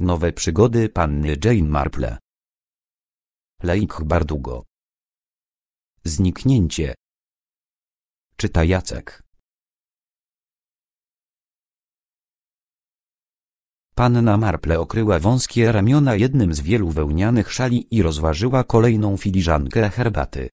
Nowe przygody panny Jane Marple. Lake Bardugo. Zniknięcie. Czyta Jacek. Panna Marple okryła wąskie ramiona jednym z wielu wełnianych szali i rozważyła kolejną filiżankę herbaty.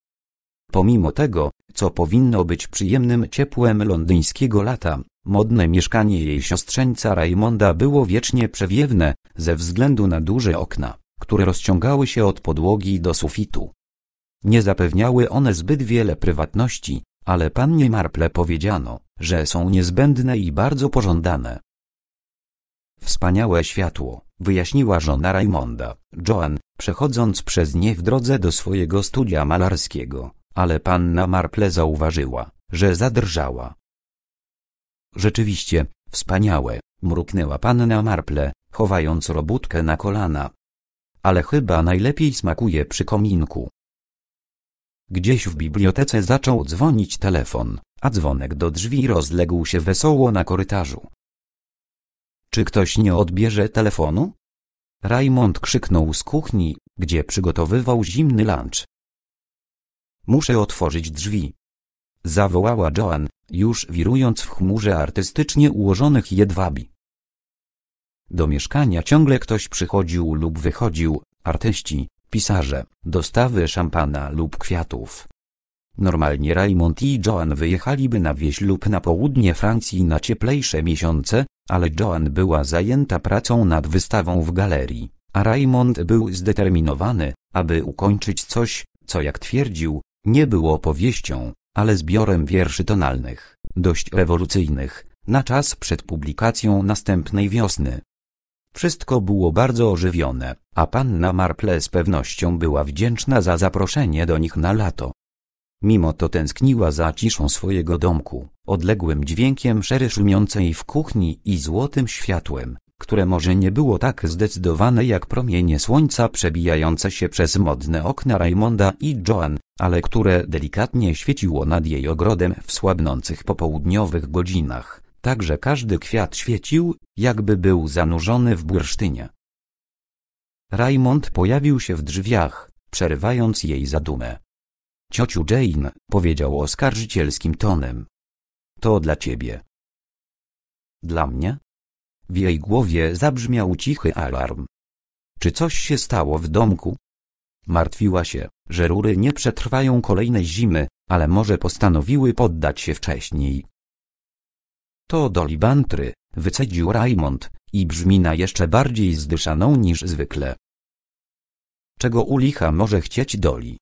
Pomimo tego, co powinno być przyjemnym ciepłem londyńskiego lata, Modne mieszkanie jej siostrzeńca Raymonda było wiecznie przewiewne, ze względu na duże okna, które rozciągały się od podłogi do sufitu. Nie zapewniały one zbyt wiele prywatności, ale pannie Marple powiedziano, że są niezbędne i bardzo pożądane. Wspaniałe światło, wyjaśniła żona Raymonda, Joan, przechodząc przez nie w drodze do swojego studia malarskiego, ale panna Marple zauważyła, że zadrżała, Rzeczywiście, wspaniałe, mruknęła panna Marple, chowając robótkę na kolana. Ale chyba najlepiej smakuje przy kominku. Gdzieś w bibliotece zaczął dzwonić telefon, a dzwonek do drzwi rozległ się wesoło na korytarzu. Czy ktoś nie odbierze telefonu? Raymond krzyknął z kuchni, gdzie przygotowywał zimny lunch. Muszę otworzyć drzwi, zawołała Joan, już wirując w chmurze artystycznie ułożonych jedwabi. Do mieszkania ciągle ktoś przychodził lub wychodził, artyści, pisarze, dostawy szampana lub kwiatów. Normalnie Raymond i Joan wyjechaliby na wieś lub na południe Francji na cieplejsze miesiące, ale Joan była zajęta pracą nad wystawą w galerii, a Raymond był zdeterminowany, aby ukończyć coś, co jak twierdził, nie było powieścią, ale zbiorem wierszy tonalnych, dość rewolucyjnych, na czas przed publikacją następnej wiosny. Wszystko było bardzo ożywione, a panna Marple z pewnością była wdzięczna za zaproszenie do nich na lato. Mimo to tęskniła za ciszą swojego domku, odległym dźwiękiem szery szumiącej w kuchni i złotym światłem, które może nie było tak zdecydowane jak promienie słońca przebijające się przez modne okna Raymonda i Joan, ale które delikatnie świeciło nad jej ogrodem w słabnących popołudniowych godzinach, Także każdy kwiat świecił, jakby był zanurzony w bursztynie. Raymond pojawił się w drzwiach, przerywając jej zadumę. Ciociu Jane, powiedział oskarżycielskim tonem. To dla ciebie. Dla mnie? W jej głowie zabrzmiał cichy alarm. Czy coś się stało w domku? Martwiła się, że rury nie przetrwają kolejnej zimy, ale może postanowiły poddać się wcześniej. To dolibantry, wycedził Raymond, i brzmi na jeszcze bardziej zdyszaną niż zwykle. Czego u licha może chcieć doli?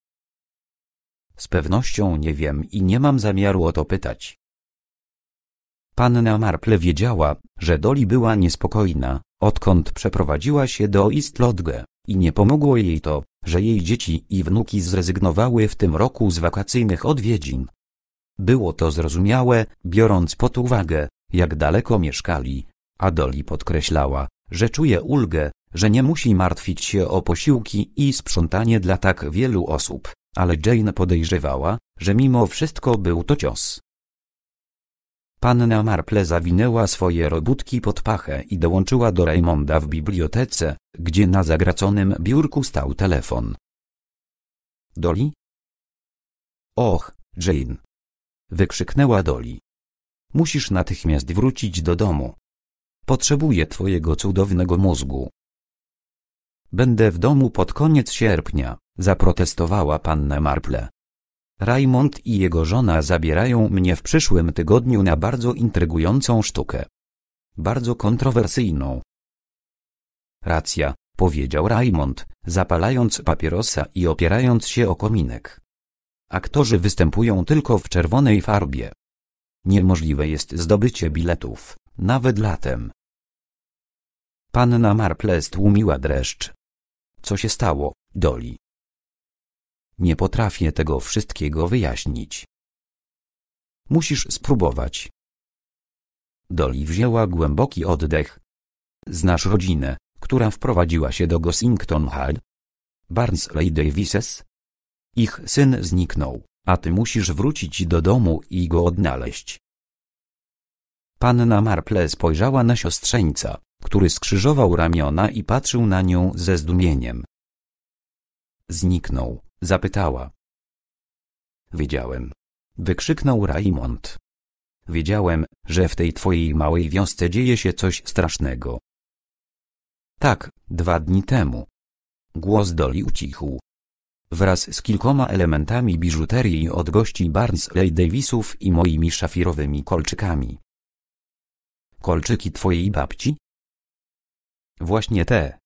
Z pewnością nie wiem i nie mam zamiaru o to pytać. Panna Marple wiedziała, że Doli była niespokojna, odkąd przeprowadziła się do East Lodge, i nie pomogło jej to, że jej dzieci i wnuki zrezygnowały w tym roku z wakacyjnych odwiedzin. Było to zrozumiałe, biorąc pod uwagę, jak daleko mieszkali, a Doli podkreślała, że czuje ulgę, że nie musi martwić się o posiłki i sprzątanie dla tak wielu osób, ale Jane podejrzewała, że mimo wszystko był to cios, Panna Marple zawinęła swoje robótki pod pachę i dołączyła do Raymonda w bibliotece, gdzie na zagraconym biurku stał telefon. Doli? Och, Jane! Wykrzyknęła Doli. Musisz natychmiast wrócić do domu. Potrzebuję twojego cudownego mózgu. Będę w domu pod koniec sierpnia, zaprotestowała panna Marple. Raymond i jego żona zabierają mnie w przyszłym tygodniu na bardzo intrygującą sztukę. Bardzo kontrowersyjną. Racja, powiedział Raymond, zapalając papierosa i opierając się o kominek. Aktorzy występują tylko w czerwonej farbie. Niemożliwe jest zdobycie biletów, nawet latem. Panna Marple stłumiła dreszcz. Co się stało, Doli? Nie potrafię tego wszystkiego wyjaśnić. Musisz spróbować. Doli wzięła głęboki oddech. Znasz rodzinę, która wprowadziła się do Gosington Hall? Barnsley Davises? Ich syn zniknął, a ty musisz wrócić do domu i go odnaleźć. Panna Marple spojrzała na siostrzeńca, który skrzyżował ramiona i patrzył na nią ze zdumieniem. Zniknął. Zapytała. Wiedziałem. Wykrzyknął Raimond. Wiedziałem, że w tej twojej małej wiosce dzieje się coś strasznego. Tak, dwa dni temu. Głos Doli ucichł. Wraz z kilkoma elementami biżuterii od gości Barnsley Davisów i moimi szafirowymi kolczykami. Kolczyki twojej babci? Właśnie te.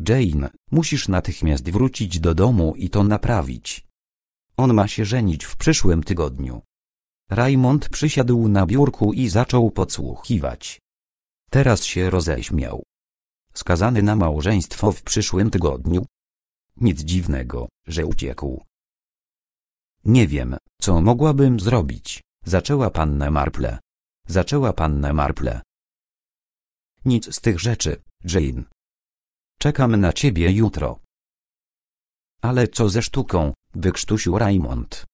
Jane, musisz natychmiast wrócić do domu i to naprawić. On ma się żenić w przyszłym tygodniu. Raymond przysiadł na biurku i zaczął podsłuchiwać. Teraz się roześmiał. Skazany na małżeństwo w przyszłym tygodniu? Nic dziwnego, że uciekł. Nie wiem, co mogłabym zrobić, zaczęła panna Marple. Zaczęła panna Marple. Nic z tych rzeczy, Jane. Czekam na ciebie jutro. Ale co ze sztuką, wykrztusił Raymond.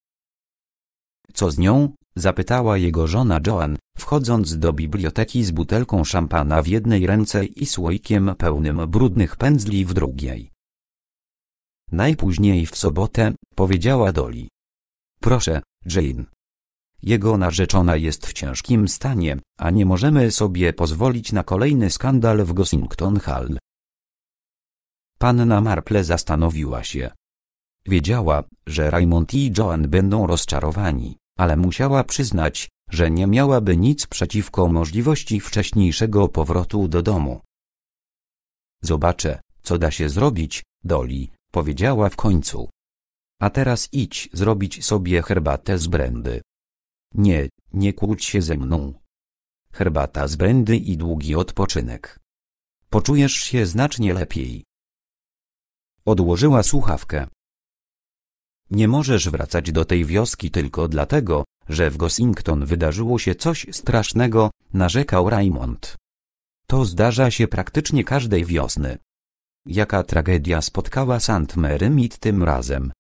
Co z nią? zapytała jego żona Joan, wchodząc do biblioteki z butelką szampana w jednej ręce i słoikiem pełnym brudnych pędzli w drugiej. Najpóźniej w sobotę, powiedziała Doli. Proszę, Jane. Jego narzeczona jest w ciężkim stanie, a nie możemy sobie pozwolić na kolejny skandal w Gossington Hall. Panna Marple zastanowiła się. Wiedziała, że Raymond i Joan będą rozczarowani, ale musiała przyznać, że nie miałaby nic przeciwko możliwości wcześniejszego powrotu do domu. Zobaczę, co da się zrobić, Doli, powiedziała w końcu. A teraz idź zrobić sobie herbatę z brandy. Nie, nie kłóć się ze mną. Herbata z brandy i długi odpoczynek. Poczujesz się znacznie lepiej. Odłożyła słuchawkę. Nie możesz wracać do tej wioski tylko dlatego, że w Gosington wydarzyło się coś strasznego, narzekał Raymond. To zdarza się praktycznie każdej wiosny. Jaka tragedia spotkała St. Mary Mead tym razem?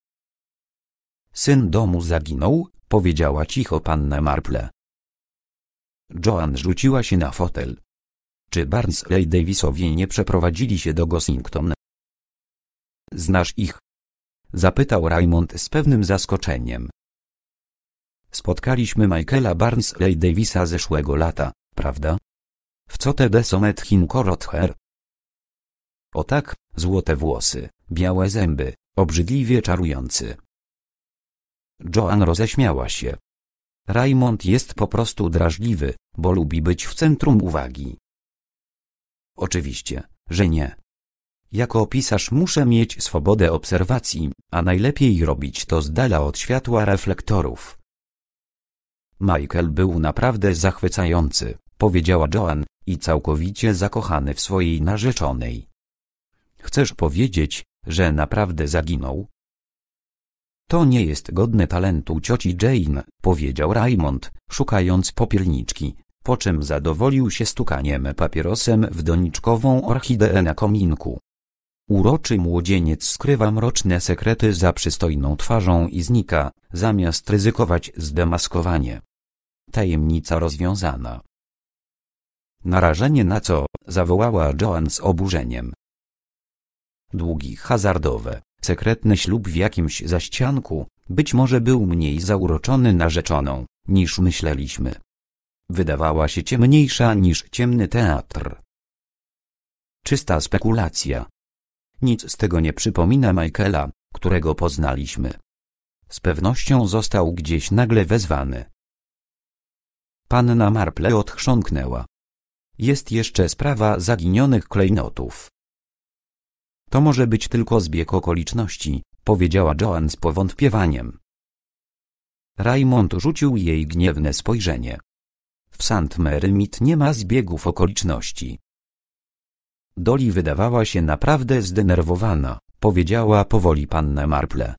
Syn domu zaginął, powiedziała cicho panna Marple. Joan rzuciła się na fotel. Czy Barnsley Davisowie nie przeprowadzili się do Gosington, Znasz ich? Zapytał Raymond z pewnym zaskoczeniem. Spotkaliśmy Michaela i Davisa zeszłego lata, prawda? W co te desomet hinkorot her? O tak, złote włosy, białe zęby, obrzydliwie czarujący. Joan roześmiała się. Raymond jest po prostu drażliwy, bo lubi być w centrum uwagi. Oczywiście, że nie, jako pisarz muszę mieć swobodę obserwacji, a najlepiej robić to z dala od światła reflektorów. Michael był naprawdę zachwycający, powiedziała Joan, i całkowicie zakochany w swojej narzeczonej. Chcesz powiedzieć, że naprawdę zaginął? To nie jest godne talentu cioci Jane, powiedział Raymond, szukając popielniczki, po czym zadowolił się stukaniem papierosem w doniczkową orchideę na kominku. Uroczy młodzieniec skrywa mroczne sekrety za przystojną twarzą i znika, zamiast ryzykować zdemaskowanie. Tajemnica rozwiązana. Narażenie na co, zawołała Joan z oburzeniem. Długi hazardowe, sekretny ślub w jakimś zaścianku, być może był mniej zauroczony narzeczoną, niż myśleliśmy. Wydawała się ciemniejsza niż ciemny teatr. Czysta spekulacja, nic z tego nie przypomina Michaela, którego poznaliśmy. Z pewnością został gdzieś nagle wezwany. Panna Marple odchrząknęła. Jest jeszcze sprawa zaginionych klejnotów. To może być tylko zbieg okoliczności, powiedziała Joan z powątpiewaniem. Raymond rzucił jej gniewne spojrzenie. W St. Mary nie ma zbiegów okoliczności. Doli wydawała się naprawdę zdenerwowana, powiedziała powoli panna Marple.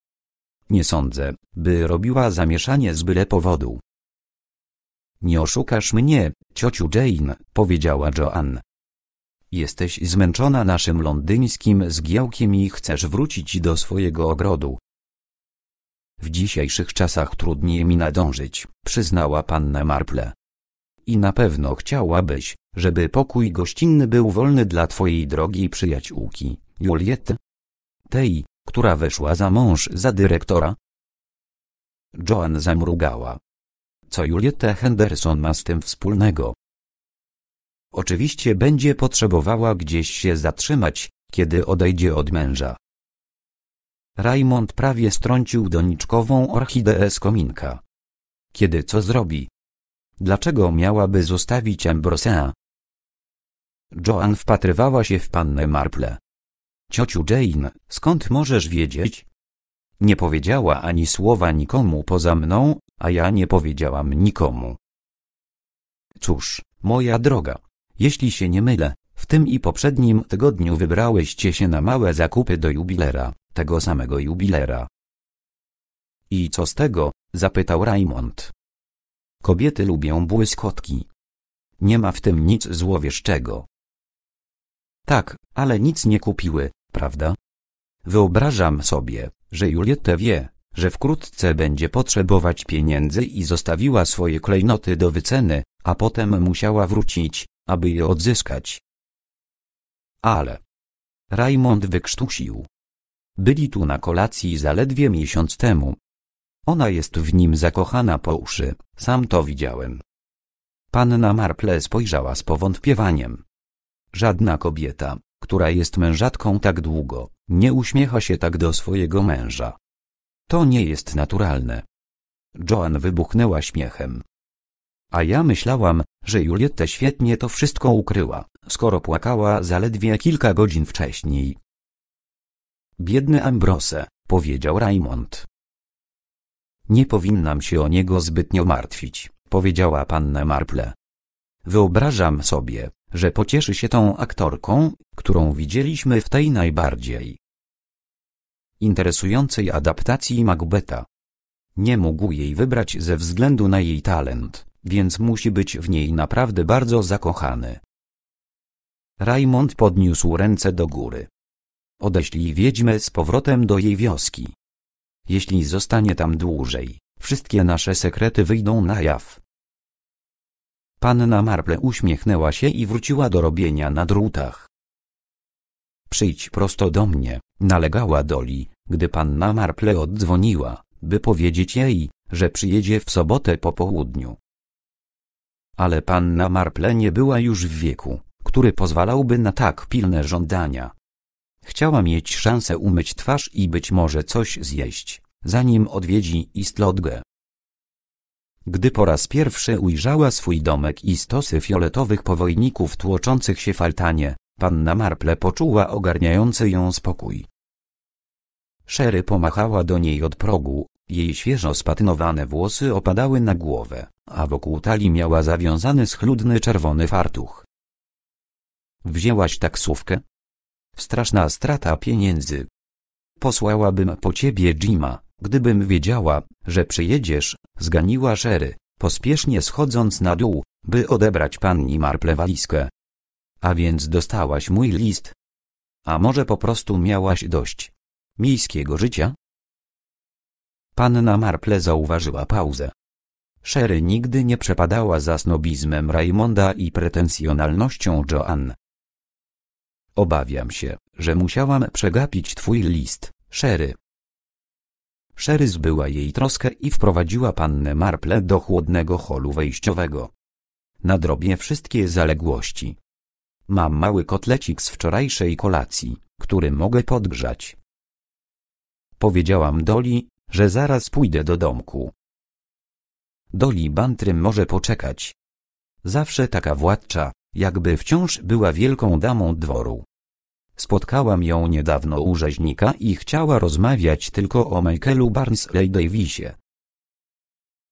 Nie sądzę, by robiła zamieszanie z byle powodu. Nie oszukasz mnie, ciociu Jane, powiedziała Joanne. Jesteś zmęczona naszym londyńskim zgiełkiem i chcesz wrócić do swojego ogrodu. W dzisiejszych czasach trudniej mi nadążyć, przyznała panna Marple. I na pewno chciałabyś, żeby pokój gościnny był wolny dla twojej drogi przyjaciółki, Juliette? Tej, która weszła za mąż za dyrektora. Joan zamrugała. Co Juliette Henderson ma z tym wspólnego? Oczywiście będzie potrzebowała gdzieś się zatrzymać, kiedy odejdzie od męża. Raymond prawie strącił doniczkową orchideę z kominka. Kiedy co zrobi, Dlaczego miałaby zostawić Ambrose'a? Joan wpatrywała się w pannę Marple. Ciociu Jane, skąd możesz wiedzieć? Nie powiedziała ani słowa nikomu poza mną, a ja nie powiedziałam nikomu. Cóż, moja droga, jeśli się nie mylę, w tym i poprzednim tygodniu wybrałyście się na małe zakupy do jubilera, tego samego jubilera. I co z tego? zapytał Raymond. Kobiety lubią błyskotki. Nie ma w tym nic złowieszczego. Tak, ale nic nie kupiły, prawda? Wyobrażam sobie, że Juliette wie, że wkrótce będzie potrzebować pieniędzy i zostawiła swoje klejnoty do wyceny, a potem musiała wrócić, aby je odzyskać. Ale Raymond wykrztusił. Byli tu na kolacji zaledwie miesiąc temu, ona jest w nim zakochana po uszy, sam to widziałem. Panna Marple spojrzała z powątpiewaniem. Żadna kobieta, która jest mężatką tak długo, nie uśmiecha się tak do swojego męża. To nie jest naturalne. Joan wybuchnęła śmiechem. A ja myślałam, że Julietta świetnie to wszystko ukryła, skoro płakała zaledwie kilka godzin wcześniej. Biedny Ambrose, powiedział Raymond. Nie powinnam się o niego zbytnio martwić, powiedziała panna Marple. Wyobrażam sobie, że pocieszy się tą aktorką, którą widzieliśmy w tej najbardziej interesującej adaptacji Macbeta. Nie mógł jej wybrać ze względu na jej talent, więc musi być w niej naprawdę bardzo zakochany. Raymond podniósł ręce do góry. Odeślij wiedźmę z powrotem do jej wioski. Jeśli zostanie tam dłużej, wszystkie nasze sekrety wyjdą na jaw. Panna Marple uśmiechnęła się i wróciła do robienia na drutach. Przyjdź prosto do mnie, nalegała Doli, gdy panna Marple oddzwoniła, by powiedzieć jej, że przyjedzie w sobotę po południu. Ale panna Marple nie była już w wieku, który pozwalałby na tak pilne żądania. Chciała mieć szansę umyć twarz i być może coś zjeść, zanim odwiedzi Istlodge. Gdy po raz pierwszy ujrzała swój domek i stosy fioletowych powojników tłoczących się w altanie, panna Marple poczuła ogarniający ją spokój. Sherry pomachała do niej od progu, jej świeżo spatynowane włosy opadały na głowę, a wokół talii miała zawiązany schludny czerwony fartuch. Wzięłaś taksówkę? Straszna strata pieniędzy. Posłałabym po ciebie Jima, gdybym wiedziała, że przyjedziesz, zganiła Sherry, pospiesznie schodząc na dół, by odebrać panni Marple walizkę. A więc dostałaś mój list. A może po prostu miałaś dość miejskiego życia? Panna Marple zauważyła pauzę. Sherry nigdy nie przepadała za snobizmem Raymonda i pretensjonalnością Joanne. Obawiam się, że musiałam przegapić twój list, Sherry. Sherry zbyła jej troskę i wprowadziła pannę Marple do chłodnego holu wejściowego. Nadrobię wszystkie zaległości. Mam mały kotlecik z wczorajszej kolacji, który mogę podgrzać. Powiedziałam Doli, że zaraz pójdę do domku. Doli Bantry może poczekać. Zawsze taka władcza jakby wciąż była wielką damą dworu. Spotkałam ją niedawno u rzeźnika i chciała rozmawiać tylko o Michaelu Barnsley Davisie.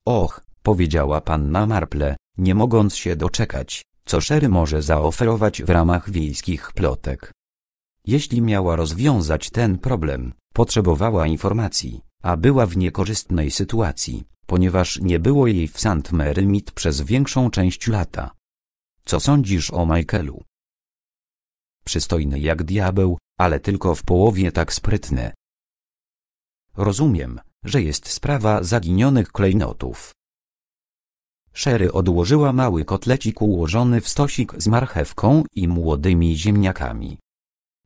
Och, powiedziała panna Marple, nie mogąc się doczekać, co Sherry może zaoferować w ramach wiejskich plotek. Jeśli miała rozwiązać ten problem, potrzebowała informacji, a była w niekorzystnej sytuacji, ponieważ nie było jej w St. Mary Mead przez większą część lata. Co sądzisz o Michaelu? Przystojny jak diabeł, ale tylko w połowie tak sprytny. Rozumiem, że jest sprawa zaginionych klejnotów. Sherry odłożyła mały kotlecik ułożony w stosik z marchewką i młodymi ziemniakami.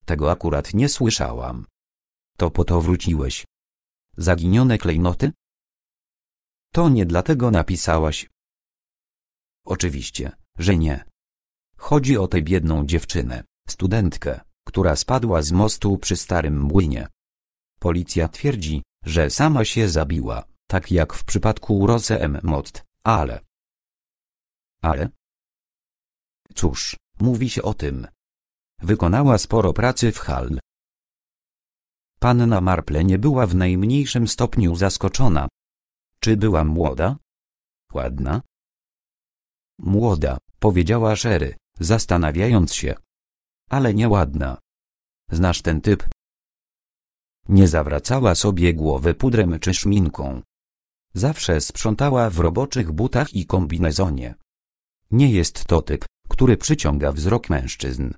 Tego akurat nie słyszałam. To po to wróciłeś. Zaginione klejnoty? To nie dlatego napisałaś. Oczywiście, że nie. Chodzi o tę biedną dziewczynę, studentkę, która spadła z mostu przy starym młynie. Policja twierdzi, że sama się zabiła, tak jak w przypadku Rose M. Mott, ale... Ale? Cóż, mówi się o tym. Wykonała sporo pracy w Hall. Panna Marple nie była w najmniejszym stopniu zaskoczona. Czy była młoda? Ładna? Młoda, powiedziała Sherry zastanawiając się. Ale nieładna. Znasz ten typ? Nie zawracała sobie głowy pudrem czy szminką. Zawsze sprzątała w roboczych butach i kombinezonie. Nie jest to typ, który przyciąga wzrok mężczyzn.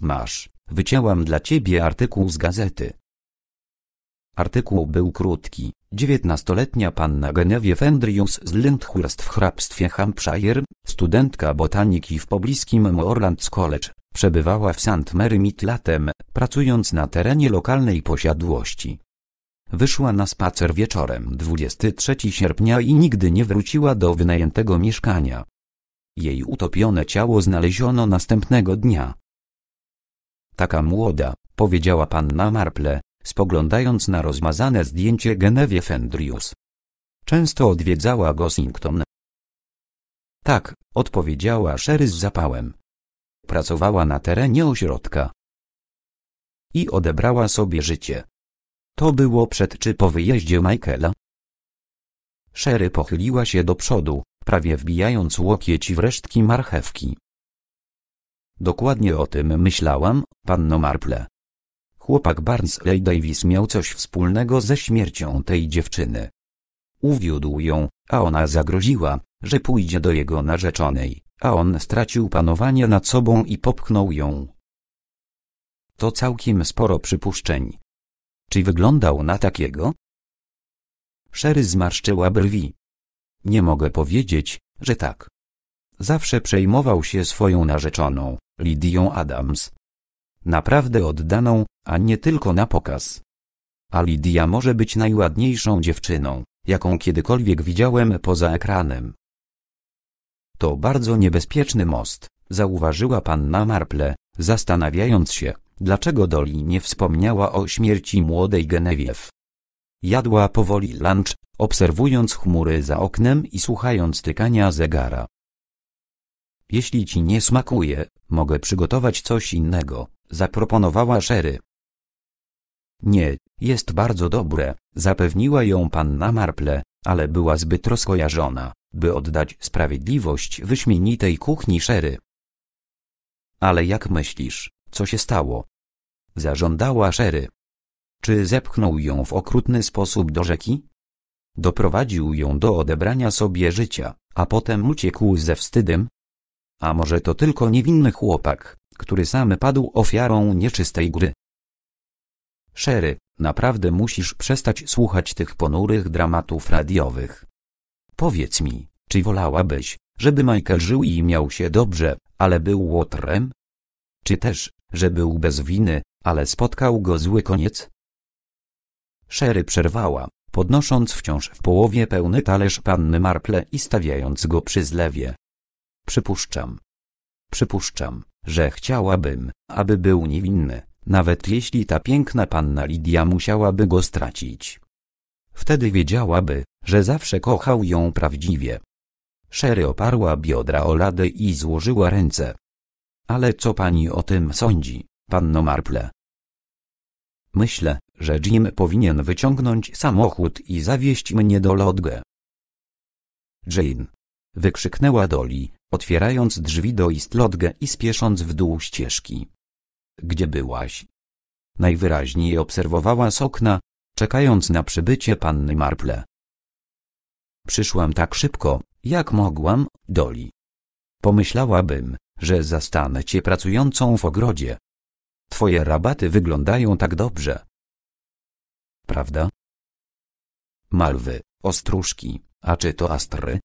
Masz, wycięłam dla ciebie artykuł z gazety. Artykuł był krótki. Dziewiętnastoletnia panna Genevieve Andrews z Lindhurst w hrabstwie Hampshire, studentka botaniki w pobliskim Moorlands College, przebywała w St. Mary Mead latem, pracując na terenie lokalnej posiadłości. Wyszła na spacer wieczorem 23 sierpnia i nigdy nie wróciła do wynajętego mieszkania. Jej utopione ciało znaleziono następnego dnia. Taka młoda, powiedziała panna Marple, spoglądając na rozmazane zdjęcie Genevieve Fendrius. Często odwiedzała Gosington. Tak, odpowiedziała Sherry z zapałem. Pracowała na terenie ośrodka. I odebrała sobie życie. To było przed czy po wyjeździe Michaela. Sherry pochyliła się do przodu, prawie wbijając łokieć w resztki marchewki. Dokładnie o tym myślałam, panno Marple. Chłopak Barnsley Davis miał coś wspólnego ze śmiercią tej dziewczyny. Uwiódł ją, a ona zagroziła, że pójdzie do jego narzeczonej, a on stracił panowanie nad sobą i popchnął ją. To całkiem sporo przypuszczeń. Czy wyglądał na takiego? Sherry zmarszczyła brwi. Nie mogę powiedzieć, że tak. Zawsze przejmował się swoją narzeczoną, Lidią Adams, naprawdę oddaną, a nie tylko na pokaz. A Lidia może być najładniejszą dziewczyną, jaką kiedykolwiek widziałem poza ekranem. To bardzo niebezpieczny most, zauważyła panna Marple, zastanawiając się, dlaczego Doli nie wspomniała o śmierci młodej Genewiew. Jadła powoli lunch, obserwując chmury za oknem i słuchając tykania zegara. Jeśli ci nie smakuje, mogę przygotować coś innego, zaproponowała Sherry. Nie, jest bardzo dobre, zapewniła ją panna Marple, ale była zbyt rozkojarzona, by oddać sprawiedliwość wyśmienitej kuchni Sherry. Ale jak myślisz, co się stało? Zażądała Sherry. Czy zepchnął ją w okrutny sposób do rzeki? Doprowadził ją do odebrania sobie życia, a potem uciekł ze wstydem? A może to tylko niewinny chłopak, który sam padł ofiarą nieczystej gry. Sherry, naprawdę musisz przestać słuchać tych ponurych dramatów radiowych. Powiedz mi, czy wolałabyś, żeby Michael żył i miał się dobrze, ale był łotrem? Czy też, że był bez winy, ale spotkał go zły koniec? Sherry przerwała, podnosząc wciąż w połowie pełny talerz panny Marple i stawiając go przy zlewie. Przypuszczam. Przypuszczam, że chciałabym, aby był niewinny, nawet jeśli ta piękna panna Lidia musiałaby go stracić. Wtedy wiedziałaby, że zawsze kochał ją prawdziwie. Sherry oparła biodra o ladę i złożyła ręce. Ale co pani o tym sądzi, panno Marple? Myślę, że Jim powinien wyciągnąć samochód i zawieźć mnie do Lodge. Jane, wykrzyknęła Doli, otwierając drzwi do Istlodge i spiesząc w dół ścieżki. Gdzie byłaś? Najwyraźniej obserwowała z okna, czekając na przybycie panny Marple. Przyszłam tak szybko, jak mogłam, Doli. Pomyślałabym, że zastanę cię pracującą w ogrodzie. Twoje rabaty wyglądają tak dobrze. Prawda? Malwy, ostróżki, a czy to astry?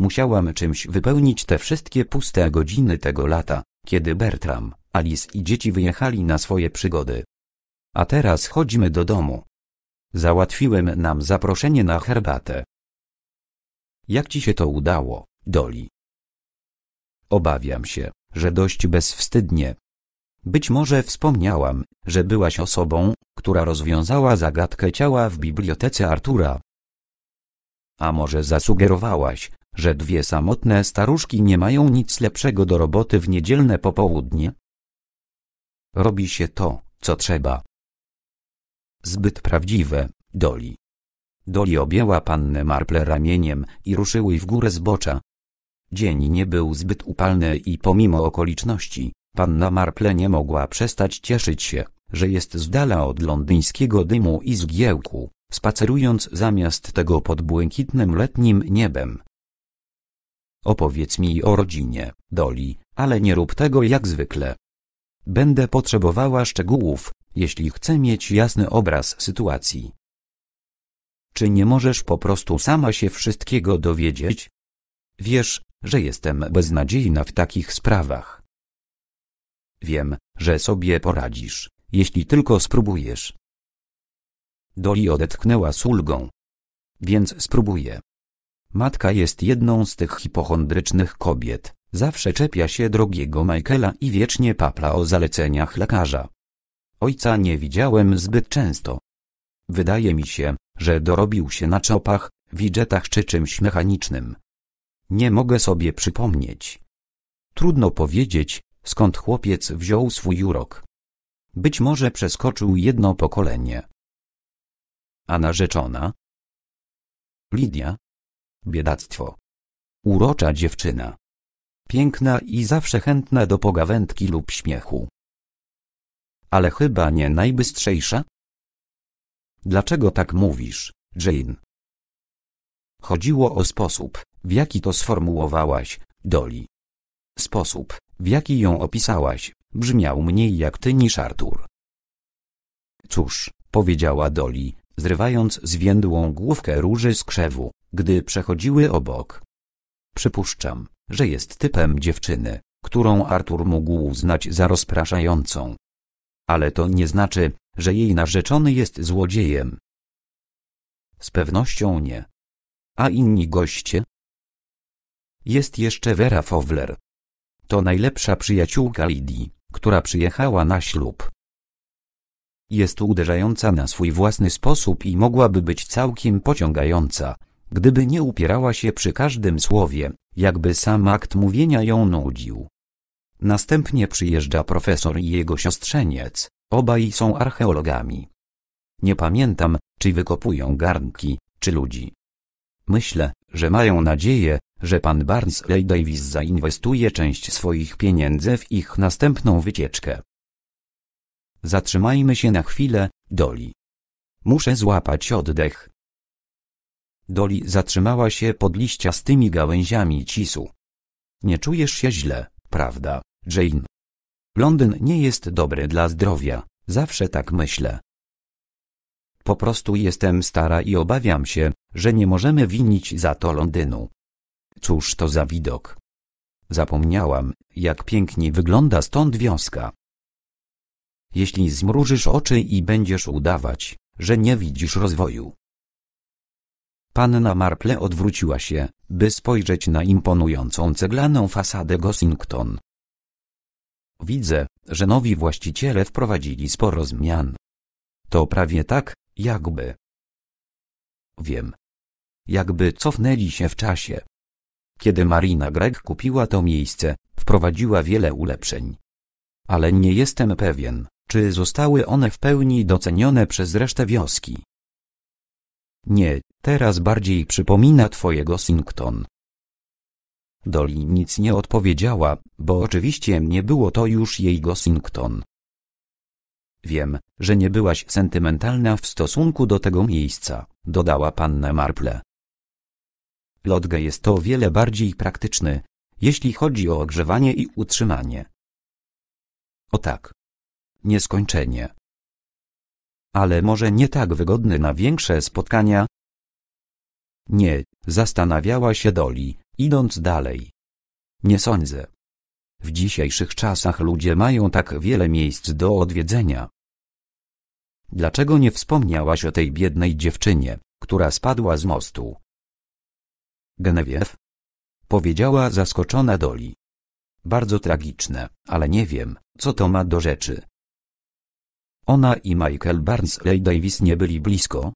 Musiałam czymś wypełnić te wszystkie puste godziny tego lata, kiedy Bertram, Alice i dzieci wyjechali na swoje przygody. A teraz chodźmy do domu. Załatwiłem nam zaproszenie na herbatę. Jak ci się to udało, Doli? Obawiam się, że dość bezwstydnie. Być może wspomniałam, że byłaś osobą, która rozwiązała zagadkę ciała w bibliotece Artura. A może zasugerowałaś, że dwie samotne staruszki nie mają nic lepszego do roboty w niedzielne popołudnie? Robi się to, co trzeba. Zbyt prawdziwe, Doli. Doli objęła pannę Marple ramieniem i ruszyły w górę zbocza. Dzień nie był zbyt upalny i pomimo okoliczności, panna Marple nie mogła przestać cieszyć się, że jest z dala od londyńskiego dymu i zgiełku, spacerując zamiast tego pod błękitnym letnim niebem. Opowiedz mi o rodzinie, Doli, ale nie rób tego jak zwykle. Będę potrzebowała szczegółów, jeśli chcę mieć jasny obraz sytuacji. Czy nie możesz po prostu sama się wszystkiego dowiedzieć? Wiesz, że jestem beznadziejna w takich sprawach. Wiem, że sobie poradzisz, jeśli tylko spróbujesz. Doli odetchnęła z ulgą. Więc spróbuję. Matka jest jedną z tych hipochondrycznych kobiet, zawsze czepia się drogiego Michaela i wiecznie papla o zaleceniach lekarza. Ojca nie widziałem zbyt często. Wydaje mi się, że dorobił się na czopach, widżetach czy czymś mechanicznym. Nie mogę sobie przypomnieć. Trudno powiedzieć, skąd chłopiec wziął swój urok. Być może przeskoczył jedno pokolenie. A narzeczona? Lidia, Biedactwo. Urocza dziewczyna. Piękna i zawsze chętna do pogawędki lub śmiechu. Ale chyba nie najbystrzejsza? Dlaczego tak mówisz, Jane? Chodziło o sposób, w jaki to sformułowałaś, Doli. Sposób, w jaki ją opisałaś, brzmiał mniej jak ty niż Artur. Cóż, powiedziała Doli, zrywając zwiędłą główkę róży z krzewu gdy przechodziły obok. Przypuszczam, że jest typem dziewczyny, którą Artur mógł uznać za rozpraszającą. Ale to nie znaczy, że jej narzeczony jest złodziejem. Z pewnością nie. A inni goście? Jest jeszcze Vera Fowler. To najlepsza przyjaciółka Lidii, która przyjechała na ślub. Jest uderzająca na swój własny sposób i mogłaby być całkiem pociągająca, gdyby nie upierała się przy każdym słowie, jakby sam akt mówienia ją nudził. Następnie przyjeżdża profesor i jego siostrzeniec, obaj są archeologami. Nie pamiętam, czy wykopują garnki, czy ludzi. Myślę, że mają nadzieję, że pan Barnsley Davis zainwestuje część swoich pieniędzy w ich następną wycieczkę. Zatrzymajmy się na chwilę, Doli. Muszę złapać oddech. Doli zatrzymała się pod liściastymi gałęziami cisu. Nie czujesz się źle, prawda, Jane? Londyn nie jest dobry dla zdrowia, zawsze tak myślę. Po prostu jestem stara i obawiam się, że nie możemy winić za to Londynu. Cóż to za widok. Zapomniałam, jak pięknie wygląda stąd wiązka. Jeśli zmrużysz oczy i będziesz udawać, że nie widzisz rozwoju, Panna Marple odwróciła się, by spojrzeć na imponującą ceglaną fasadę Goslington. Widzę, że nowi właściciele wprowadzili sporo zmian. To prawie tak, jakby. Wiem. Jakby cofnęli się w czasie. Kiedy Marina Gregg kupiła to miejsce, wprowadziła wiele ulepszeń. Ale nie jestem pewien, czy zostały one w pełni docenione przez resztę wioski. Nie, teraz bardziej przypomina twojego Sington. Doli nic nie odpowiedziała, bo oczywiście nie było to już jej Sington. Wiem, że nie byłaś sentymentalna w stosunku do tego miejsca, dodała panna Marple. Lodge jest o wiele bardziej praktyczny, jeśli chodzi o ogrzewanie i utrzymanie. O tak. Nieskończenie ale może nie tak wygodny na większe spotkania? Nie, zastanawiała się Doli, idąc dalej. Nie sądzę. W dzisiejszych czasach ludzie mają tak wiele miejsc do odwiedzenia. Dlaczego nie wspomniałaś o tej biednej dziewczynie, która spadła z mostu? Genevieve? Powiedziała zaskoczona Doli. Bardzo tragiczne, ale nie wiem, co to ma do rzeczy. Ona i Michael Barnsley Davis nie byli blisko.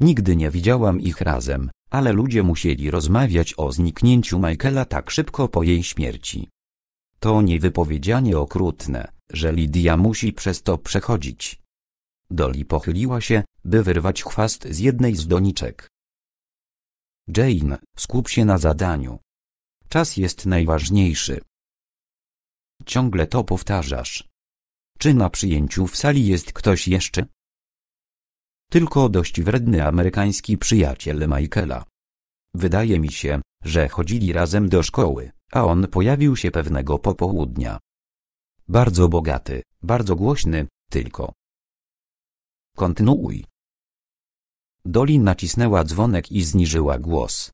Nigdy nie widziałam ich razem, ale ludzie musieli rozmawiać o zniknięciu Michaela tak szybko po jej śmierci. To niewypowiedzianie okrutne, że Lidia musi przez to przechodzić. Doli pochyliła się, by wyrwać chwast z jednej z doniczek. Jane, skup się na zadaniu. Czas jest najważniejszy. Ciągle to powtarzasz. Czy na przyjęciu w sali jest ktoś jeszcze? Tylko dość wredny amerykański przyjaciel Michaela. Wydaje mi się, że chodzili razem do szkoły, a on pojawił się pewnego popołudnia. Bardzo bogaty, bardzo głośny, tylko. Kontynuuj. Dolin nacisnęła dzwonek i zniżyła głos.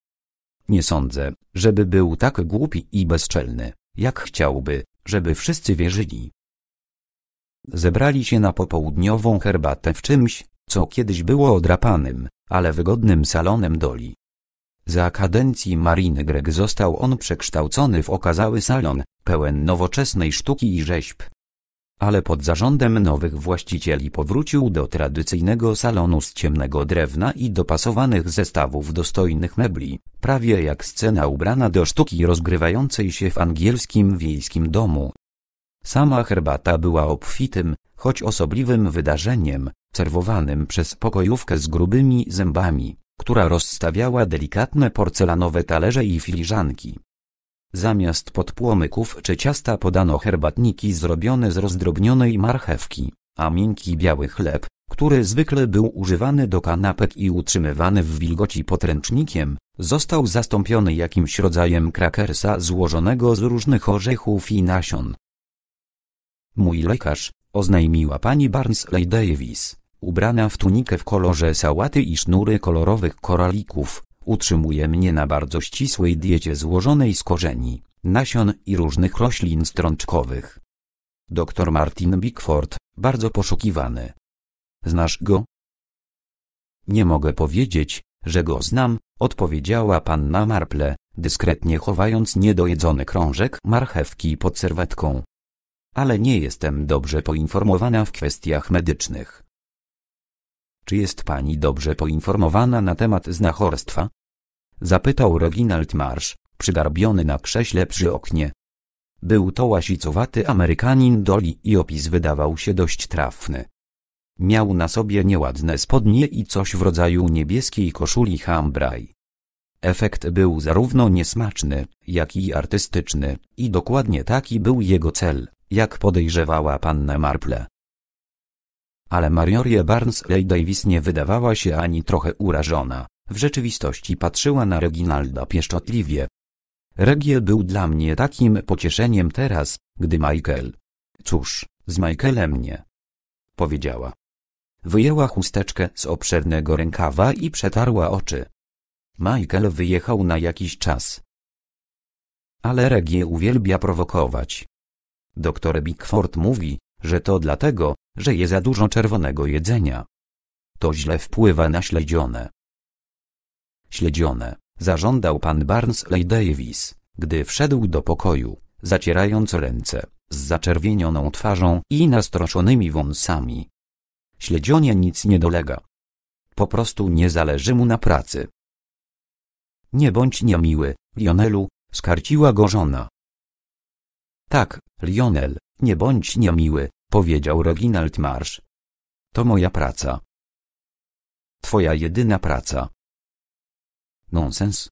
Nie sądzę, żeby był tak głupi i bezczelny, jak chciałby, żeby wszyscy wierzyli. Zebrali się na popołudniową herbatę w czymś, co kiedyś było odrapanym, ale wygodnym salonem doli. Za kadencji Mariny Greg został on przekształcony w okazały salon, pełen nowoczesnej sztuki i rzeźb. Ale pod zarządem nowych właścicieli powrócił do tradycyjnego salonu z ciemnego drewna i dopasowanych zestawów dostojnych mebli, prawie jak scena ubrana do sztuki rozgrywającej się w angielskim wiejskim domu. Sama herbata była obfitym, choć osobliwym wydarzeniem, serwowanym przez pokojówkę z grubymi zębami, która rozstawiała delikatne porcelanowe talerze i filiżanki. Zamiast podpłomyków czy ciasta podano herbatniki zrobione z rozdrobnionej marchewki, a miękki biały chleb, który zwykle był używany do kanapek i utrzymywany w wilgoci potręcznikiem, został zastąpiony jakimś rodzajem krakersa złożonego z różnych orzechów i nasion. Mój lekarz, oznajmiła pani Barnsley Davis, ubrana w tunikę w kolorze sałaty i sznury kolorowych koralików, utrzymuje mnie na bardzo ścisłej diecie złożonej z korzeni, nasion i różnych roślin strączkowych. Doktor Martin Bickford, bardzo poszukiwany. Znasz go? Nie mogę powiedzieć, że go znam, odpowiedziała panna Marple, dyskretnie chowając niedojedzony krążek marchewki pod serwetką ale nie jestem dobrze poinformowana w kwestiach medycznych. Czy jest pani dobrze poinformowana na temat znachorstwa? Zapytał Reginald Marsh, przygarbiony na krześle przy oknie. Był to łasicowaty Amerykanin doli i opis wydawał się dość trafny. Miał na sobie nieładne spodnie i coś w rodzaju niebieskiej koszuli hambraj. Efekt był zarówno niesmaczny, jak i artystyczny, i dokładnie taki był jego cel jak podejrzewała panna Marple. Ale Marjorie Barnsley Davis nie wydawała się ani trochę urażona, w rzeczywistości patrzyła na Reginalda pieszczotliwie. Regie był dla mnie takim pocieszeniem teraz, gdy Michael... Cóż, z Michaelem nie. Powiedziała. Wyjęła chusteczkę z obszernego rękawa i przetarła oczy. Michael wyjechał na jakiś czas. Ale Regie uwielbia prowokować. Doktor Bickford mówi, że to dlatego, że je za dużo czerwonego jedzenia. To źle wpływa na śledzione. Śledzione, zażądał pan Barnsley Davis, gdy wszedł do pokoju, zacierając ręce, z zaczerwienioną twarzą i nastroszonymi wąsami. Śledzionie nic nie dolega. Po prostu nie zależy mu na pracy. Nie bądź niemiły, Lionelu, skarciła go żona. Tak, Lionel, nie bądź niemiły, powiedział Reginald Marsz. To moja praca. Twoja jedyna praca. Nonsens.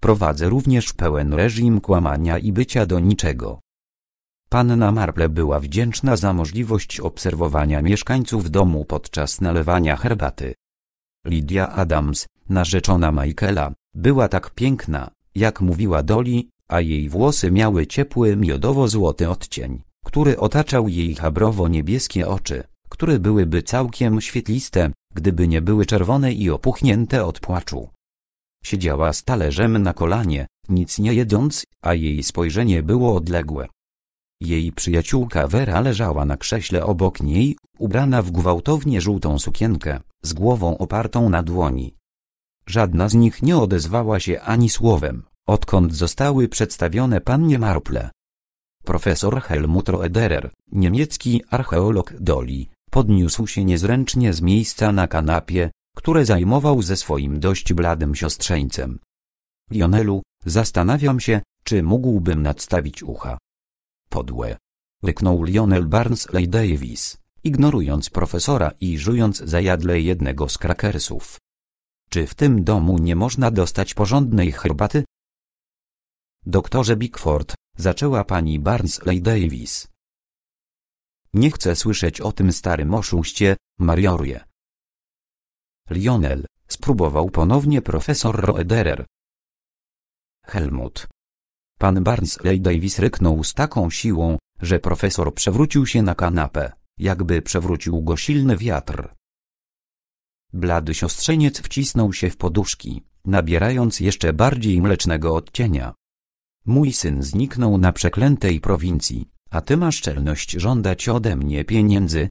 Prowadzę również pełen reżim kłamania i bycia do niczego. Panna Marple była wdzięczna za możliwość obserwowania mieszkańców domu podczas nalewania herbaty. Lydia Adams, narzeczona Michaela, była tak piękna, jak mówiła Dolly, a jej włosy miały ciepły miodowo-złoty odcień, który otaczał jej chabrowo-niebieskie oczy, które byłyby całkiem świetliste, gdyby nie były czerwone i opuchnięte od płaczu. Siedziała z talerzem na kolanie, nic nie jedząc, a jej spojrzenie było odległe. Jej przyjaciółka Vera leżała na krześle obok niej, ubrana w gwałtownie żółtą sukienkę, z głową opartą na dłoni. Żadna z nich nie odezwała się ani słowem odkąd zostały przedstawione pannie Marple. Profesor Helmut Roederer, niemiecki archeolog Doli, podniósł się niezręcznie z miejsca na kanapie, które zajmował ze swoim dość bladym siostrzeńcem. Lionelu, zastanawiam się, czy mógłbym nadstawić ucha. Podłe. Ryknął Lionel Barnsley Davis, ignorując profesora i żując zajadle jednego z krakersów. Czy w tym domu nie można dostać porządnej herbaty? Doktorze Bickford, zaczęła pani Barnsley Davis. Nie chcę słyszeć o tym starym oszuście, Mariorie. Lionel, spróbował ponownie profesor Roederer. Helmut. Pan Barnsley Davis ryknął z taką siłą, że profesor przewrócił się na kanapę, jakby przewrócił go silny wiatr. Blady siostrzeniec wcisnął się w poduszki, nabierając jeszcze bardziej mlecznego odcienia. Mój syn zniknął na przeklętej prowincji, a ty masz czelność żądać ode mnie pieniędzy?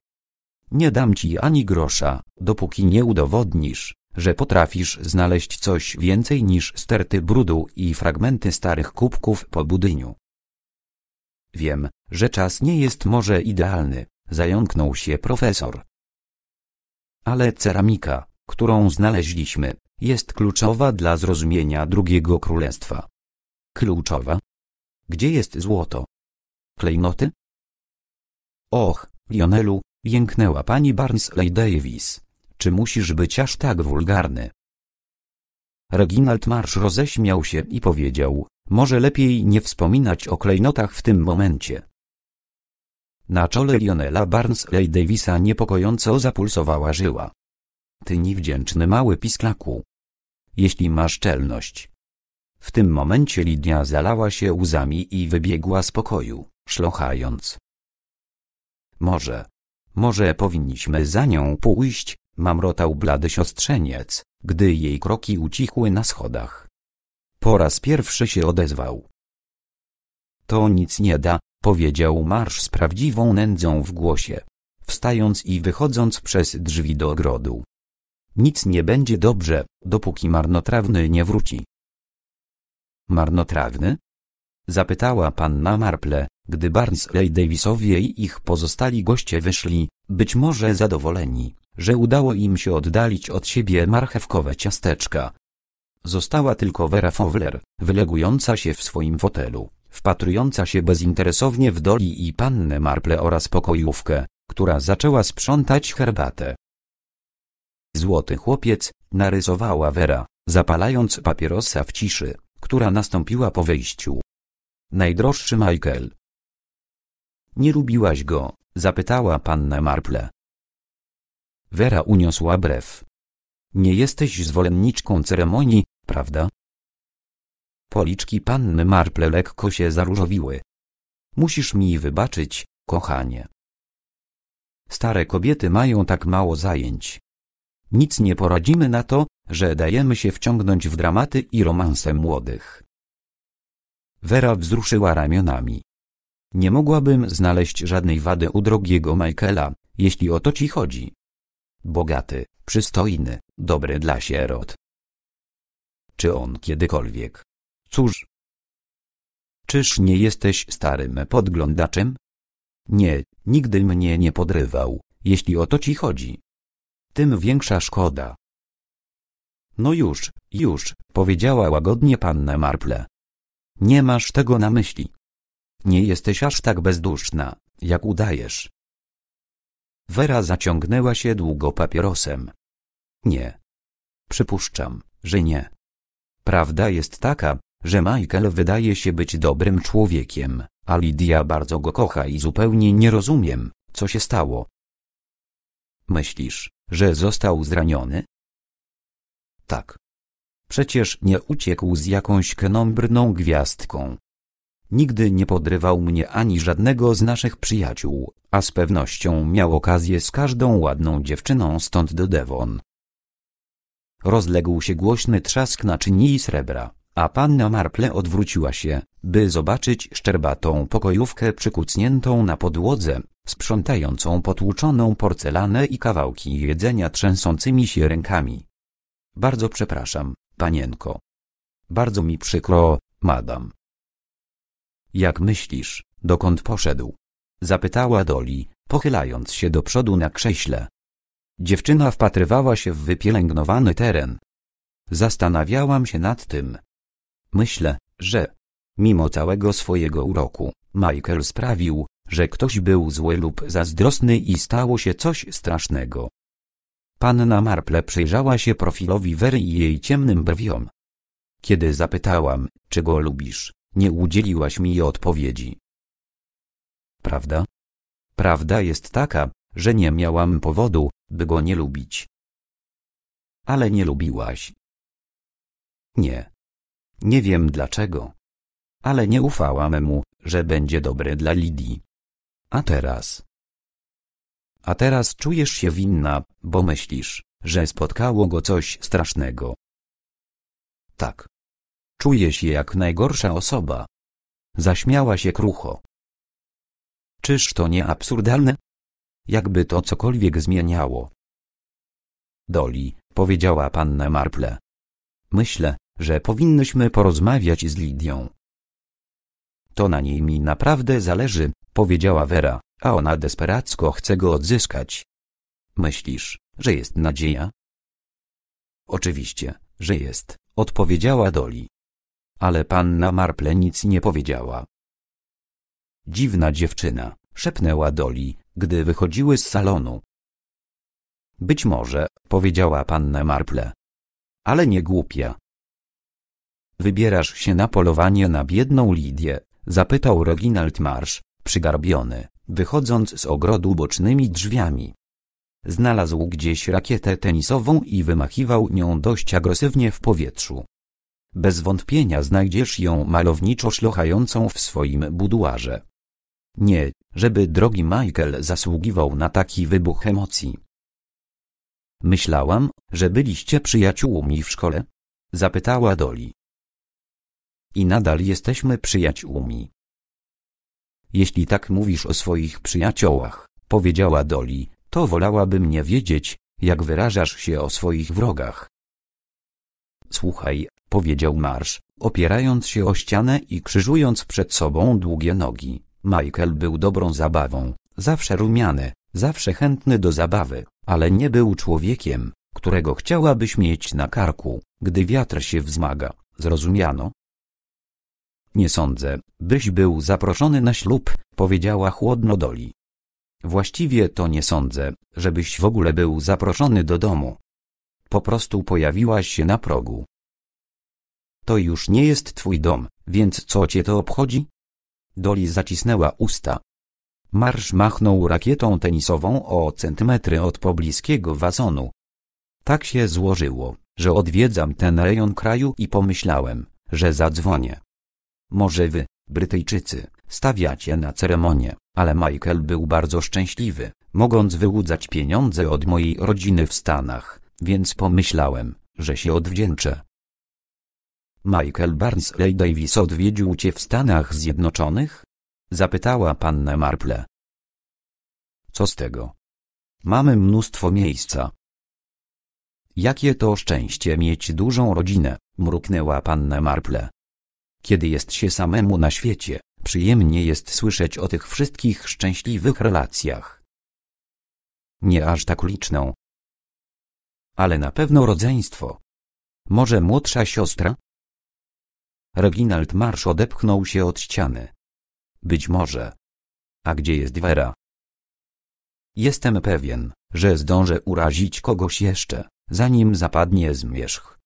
Nie dam ci ani grosza, dopóki nie udowodnisz, że potrafisz znaleźć coś więcej niż sterty brudu i fragmenty starych kubków po budyniu. Wiem, że czas nie jest może idealny, zająknął się profesor. Ale ceramika, którą znaleźliśmy, jest kluczowa dla zrozumienia drugiego królestwa. Kluczowa. Gdzie jest złoto? Klejnoty? Och, Lionelu, jęknęła pani Barnsley Davis. Czy musisz być aż tak wulgarny? Reginald Marsz roześmiał się i powiedział, może lepiej nie wspominać o klejnotach w tym momencie. Na czole Lionela Barnsley Davisa niepokojąco zapulsowała żyła. Ty niewdzięczny mały pisklaku. Jeśli masz czelność, w tym momencie Lidia zalała się łzami i wybiegła z pokoju, szlochając. Może, może powinniśmy za nią pójść, mamrotał blady siostrzeniec, gdy jej kroki ucichły na schodach. Po raz pierwszy się odezwał. To nic nie da, powiedział Marsz z prawdziwą nędzą w głosie, wstając i wychodząc przez drzwi do ogrodu. Nic nie będzie dobrze, dopóki marnotrawny nie wróci. Marnotrawny? Zapytała panna Marple, gdy Barnsley Davisowie i ich pozostali goście wyszli, być może zadowoleni, że udało im się oddalić od siebie marchewkowe ciasteczka. Została tylko Vera Fowler, wylegująca się w swoim fotelu, wpatrująca się bezinteresownie w doli i pannę Marple oraz pokojówkę, która zaczęła sprzątać herbatę. Złoty chłopiec, narysowała Vera, zapalając papierosa w ciszy która nastąpiła po wyjściu. Najdroższy Michael. Nie lubiłaś go, zapytała panna Marple. Vera uniosła brew. Nie jesteś zwolenniczką ceremonii, prawda? Policzki panny Marple lekko się zaróżowiły. Musisz mi wybaczyć, kochanie. Stare kobiety mają tak mało zajęć. Nic nie poradzimy na to, że dajemy się wciągnąć w dramaty i romanse młodych. Vera wzruszyła ramionami. Nie mogłabym znaleźć żadnej wady u drogiego Michaela, jeśli o to ci chodzi. Bogaty, przystojny, dobry dla sierot. Czy on kiedykolwiek? Cóż? Czyż nie jesteś starym podglądaczem? Nie, nigdy mnie nie podrywał, jeśli o to ci chodzi. Tym większa szkoda, no już, już, powiedziała łagodnie panna Marple. Nie masz tego na myśli. Nie jesteś aż tak bezduszna, jak udajesz. Wera zaciągnęła się długo papierosem. Nie. Przypuszczam, że nie. Prawda jest taka, że Michael wydaje się być dobrym człowiekiem, a Lidia bardzo go kocha i zupełnie nie rozumiem, co się stało. Myślisz, że został zraniony? tak. Przecież nie uciekł z jakąś krnąbrną gwiazdką. Nigdy nie podrywał mnie ani żadnego z naszych przyjaciół, a z pewnością miał okazję z każdą ładną dziewczyną stąd do Devon. Rozległ się głośny trzask naczyni i srebra, a panna Marple odwróciła się, by zobaczyć szczerbatą pokojówkę przykucniętą na podłodze, sprzątającą potłuczoną porcelanę i kawałki jedzenia trzęsącymi się rękami. Bardzo przepraszam, panienko. Bardzo mi przykro, madam. Jak myślisz, dokąd poszedł? Zapytała Doli, pochylając się do przodu na krześle. Dziewczyna wpatrywała się w wypielęgnowany teren. Zastanawiałam się nad tym. Myślę, że mimo całego swojego uroku, Michael sprawił, że ktoś był zły lub zazdrosny i stało się coś strasznego. Panna Marple przyjrzała się profilowi Wery i jej ciemnym brwiom. Kiedy zapytałam, czy go lubisz, nie udzieliłaś mi odpowiedzi. Prawda? Prawda jest taka, że nie miałam powodu, by go nie lubić. Ale nie lubiłaś. Nie. Nie wiem dlaczego. Ale nie ufałam mu, że będzie dobry dla Lidii. A teraz? a teraz czujesz się winna, bo myślisz, że spotkało go coś strasznego. Tak. Czuję się jak najgorsza osoba. Zaśmiała się krucho. Czyż to nie absurdalne? Jakby to cokolwiek zmieniało. Doli, powiedziała panna Marple. Myślę, że powinnyśmy porozmawiać z Lidią. To na niej mi naprawdę zależy, powiedziała Vera, a ona desperacko chce go odzyskać. Myślisz, że jest nadzieja? Oczywiście, że jest, odpowiedziała Doli. Ale panna Marple nic nie powiedziała. Dziwna dziewczyna, szepnęła Doli, gdy wychodziły z salonu. Być może, powiedziała panna Marple. Ale nie głupia. Wybierasz się na polowanie na biedną Lidię, zapytał Reginald Marsz, przygarbiony, wychodząc z ogrodu bocznymi drzwiami. Znalazł gdzieś rakietę tenisową i wymachiwał nią dość agresywnie w powietrzu. Bez wątpienia znajdziesz ją malowniczo szlochającą w swoim buduarze. Nie, żeby drogi Michael zasługiwał na taki wybuch emocji. Myślałam, że byliście przyjaciółmi w szkole? Zapytała Doli. I nadal jesteśmy przyjaciółmi. Jeśli tak mówisz o swoich przyjaciołach, powiedziała Doli, to wolałabym nie wiedzieć, jak wyrażasz się o swoich wrogach. Słuchaj, powiedział Marsz, opierając się o ścianę i krzyżując przed sobą długie nogi. Michael był dobrą zabawą, zawsze rumiany, zawsze chętny do zabawy, ale nie był człowiekiem, którego chciałabyś mieć na karku, gdy wiatr się wzmaga, zrozumiano, nie sądzę, byś był zaproszony na ślub, powiedziała chłodno Doli. Właściwie to nie sądzę, żebyś w ogóle był zaproszony do domu. Po prostu pojawiłaś się na progu. To już nie jest twój dom, więc co cię to obchodzi? Doli zacisnęła usta. Marsz machnął rakietą tenisową o centymetry od pobliskiego wazonu. Tak się złożyło, że odwiedzam ten rejon kraju i pomyślałem, że zadzwonię. Może wy, Brytyjczycy, stawiacie na ceremonię, ale Michael był bardzo szczęśliwy, mogąc wyłudzać pieniądze od mojej rodziny w Stanach, więc pomyślałem, że się odwdzięczę. Michael Barnsley Davis odwiedził cię w Stanach Zjednoczonych? Zapytała panna Marple. Co z tego? Mamy mnóstwo miejsca. Jakie to szczęście mieć dużą rodzinę, mruknęła panna Marple. Kiedy jest się samemu na świecie, przyjemnie jest słyszeć o tych wszystkich szczęśliwych relacjach. Nie aż tak liczną, ale na pewno rodzeństwo. Może młodsza siostra? Reginald Marsz odepchnął się od ściany. Być może. A gdzie jest Wera? Jestem pewien, że zdążę urazić kogoś jeszcze, zanim zapadnie zmierzch.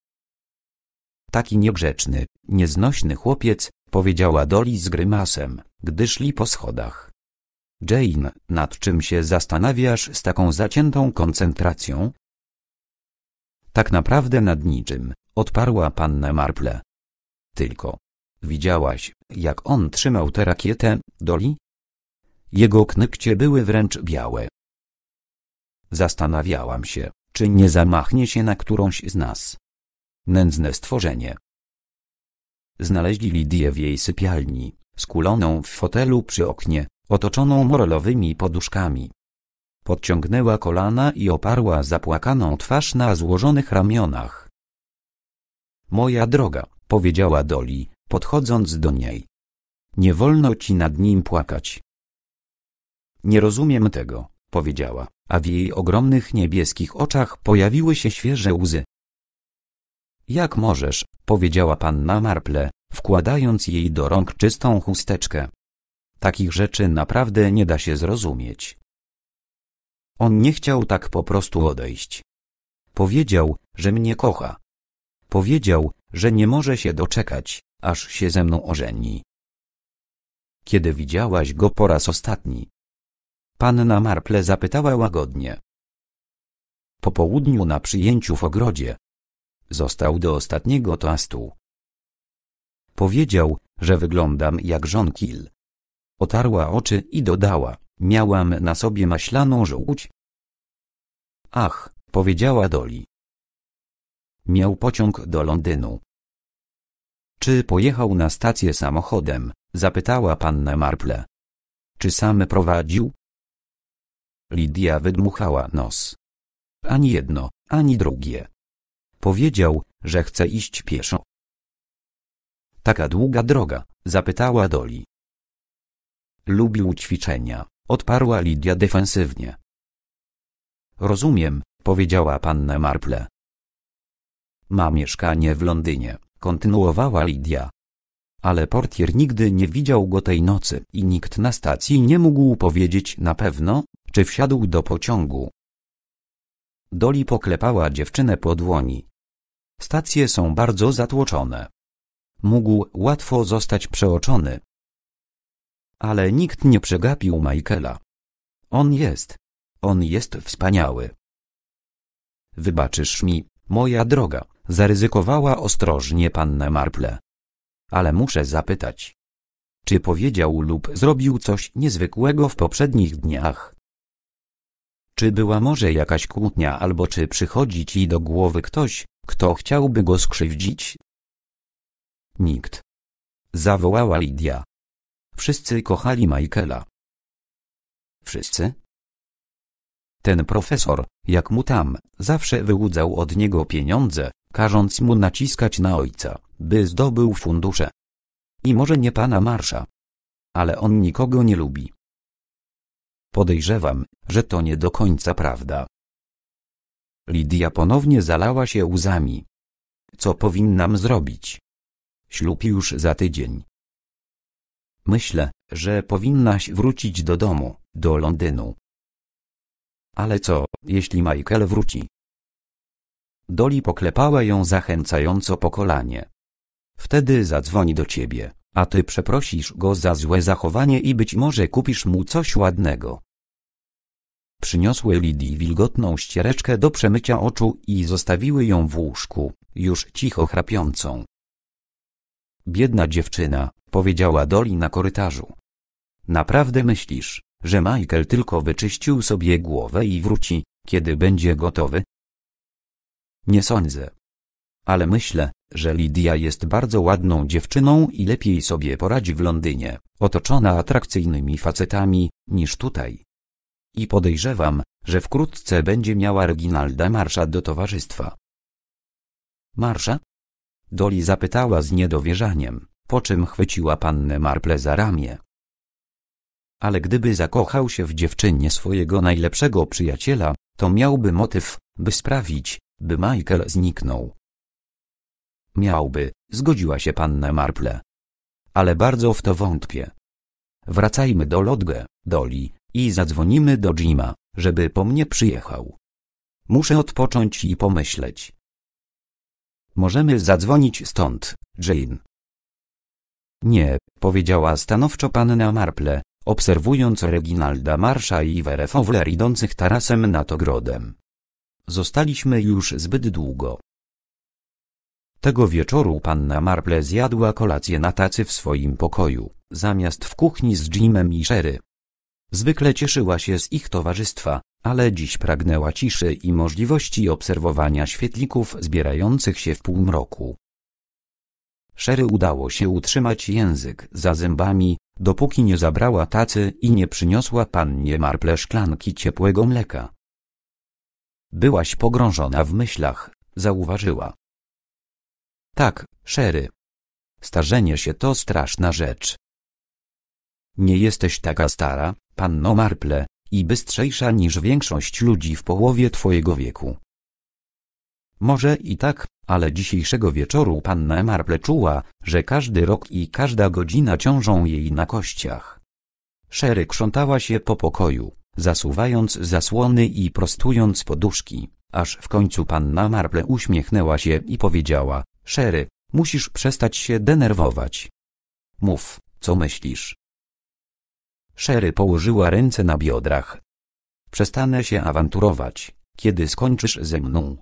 Taki niegrzeczny. Nieznośny chłopiec, powiedziała Doli z grymasem, gdy szli po schodach. Jane, nad czym się zastanawiasz z taką zaciętą koncentracją? Tak naprawdę nad niczym, odparła panna Marple. Tylko. Widziałaś, jak on trzymał tę rakietę, Doli? Jego knykcie były wręcz białe. Zastanawiałam się, czy nie zamachnie się na którąś z nas. Nędzne stworzenie, Znaleźli Lidię w jej sypialni, skuloną w fotelu przy oknie, otoczoną morelowymi poduszkami. Podciągnęła kolana i oparła zapłakaną twarz na złożonych ramionach. Moja droga, powiedziała Doli, podchodząc do niej. Nie wolno ci nad nim płakać. Nie rozumiem tego, powiedziała, a w jej ogromnych niebieskich oczach pojawiły się świeże łzy. Jak możesz, powiedziała panna Marple, wkładając jej do rąk czystą chusteczkę. Takich rzeczy naprawdę nie da się zrozumieć. On nie chciał tak po prostu odejść. Powiedział, że mnie kocha. Powiedział, że nie może się doczekać, aż się ze mną ożeni. Kiedy widziałaś go po raz ostatni? Panna Marple zapytała łagodnie. Po południu na przyjęciu w ogrodzie został do ostatniego toastu. Powiedział, że wyglądam jak John Kill. Otarła oczy i dodała, miałam na sobie maślaną żółć. Ach, powiedziała Doli. Miał pociąg do Londynu. Czy pojechał na stację samochodem? Zapytała panna Marple. Czy sam prowadził? Lidia wydmuchała nos. Ani jedno, ani drugie. Powiedział, że chce iść pieszo. Taka długa droga, zapytała Doli. Lubił ćwiczenia, odparła Lidia defensywnie. Rozumiem, powiedziała panna Marple. Ma mieszkanie w Londynie, kontynuowała Lidia. Ale portier nigdy nie widział go tej nocy i nikt na stacji nie mógł powiedzieć na pewno, czy wsiadł do pociągu. Doli poklepała dziewczynę po dłoni. Stacje są bardzo zatłoczone. Mógł łatwo zostać przeoczony. Ale nikt nie przegapił Michaela. On jest. On jest wspaniały. Wybaczysz mi, moja droga, zaryzykowała ostrożnie pannę Marple. Ale muszę zapytać. Czy powiedział lub zrobił coś niezwykłego w poprzednich dniach? Czy była może jakaś kłótnia albo czy przychodzi ci do głowy ktoś, kto chciałby go skrzywdzić? Nikt. Zawołała Lidia. Wszyscy kochali Michaela. Wszyscy? Ten profesor, jak mu tam, zawsze wyłudzał od niego pieniądze, każąc mu naciskać na ojca, by zdobył fundusze. I może nie pana Marsza. Ale on nikogo nie lubi. Podejrzewam, że to nie do końca prawda. Lidia ponownie zalała się łzami. Co powinnam zrobić? Ślub już za tydzień. Myślę, że powinnaś wrócić do domu, do Londynu. Ale co, jeśli Michael wróci? Doli poklepała ją zachęcająco po kolanie. Wtedy zadzwoni do ciebie, a ty przeprosisz go za złe zachowanie i być może kupisz mu coś ładnego. Przyniosły Lidii wilgotną ściereczkę do przemycia oczu i zostawiły ją w łóżku, już cicho chrapiącą. Biedna dziewczyna, powiedziała Doli na korytarzu. Naprawdę myślisz, że Michael tylko wyczyścił sobie głowę i wróci, kiedy będzie gotowy? Nie sądzę. Ale myślę, że Lidia jest bardzo ładną dziewczyną i lepiej sobie poradzi w Londynie, otoczona atrakcyjnymi facetami, niż tutaj. I podejrzewam, że wkrótce będzie miała Reginalda Marsza do towarzystwa. Marsza? Doli zapytała z niedowierzaniem, po czym chwyciła pannę Marple za ramię. Ale gdyby zakochał się w dziewczynie swojego najlepszego przyjaciela, to miałby motyw, by sprawić, by Michael zniknął. Miałby, zgodziła się panna Marple. Ale bardzo w to wątpię. Wracajmy do Lodge, Doli, i zadzwonimy do Jima, żeby po mnie przyjechał. Muszę odpocząć i pomyśleć. Możemy zadzwonić stąd, Jane. Nie, powiedziała stanowczo panna Marple, obserwując Reginalda Marsza i Vere Fowler idących tarasem nad ogrodem. Zostaliśmy już zbyt długo. Tego wieczoru panna Marple zjadła kolację na tacy w swoim pokoju, zamiast w kuchni z Jimem i Sherry. Zwykle cieszyła się z ich towarzystwa, ale dziś pragnęła ciszy i możliwości obserwowania świetlików zbierających się w półmroku. Sherry udało się utrzymać język za zębami, dopóki nie zabrała tacy i nie przyniosła pannie Marple szklanki ciepłego mleka. Byłaś pogrążona w myślach, zauważyła. Tak, Sherry. Starzenie się to straszna rzecz. Nie jesteś taka stara, panno Marple, i bystrzejsza niż większość ludzi w połowie twojego wieku. Może i tak, ale dzisiejszego wieczoru panna Marple czuła, że każdy rok i każda godzina ciążą jej na kościach. Sherry krzątała się po pokoju, zasuwając zasłony i prostując poduszki, aż w końcu panna Marple uśmiechnęła się i powiedziała, Sherry, musisz przestać się denerwować. Mów, co myślisz? Sherry położyła ręce na biodrach. Przestanę się awanturować, kiedy skończysz ze mną.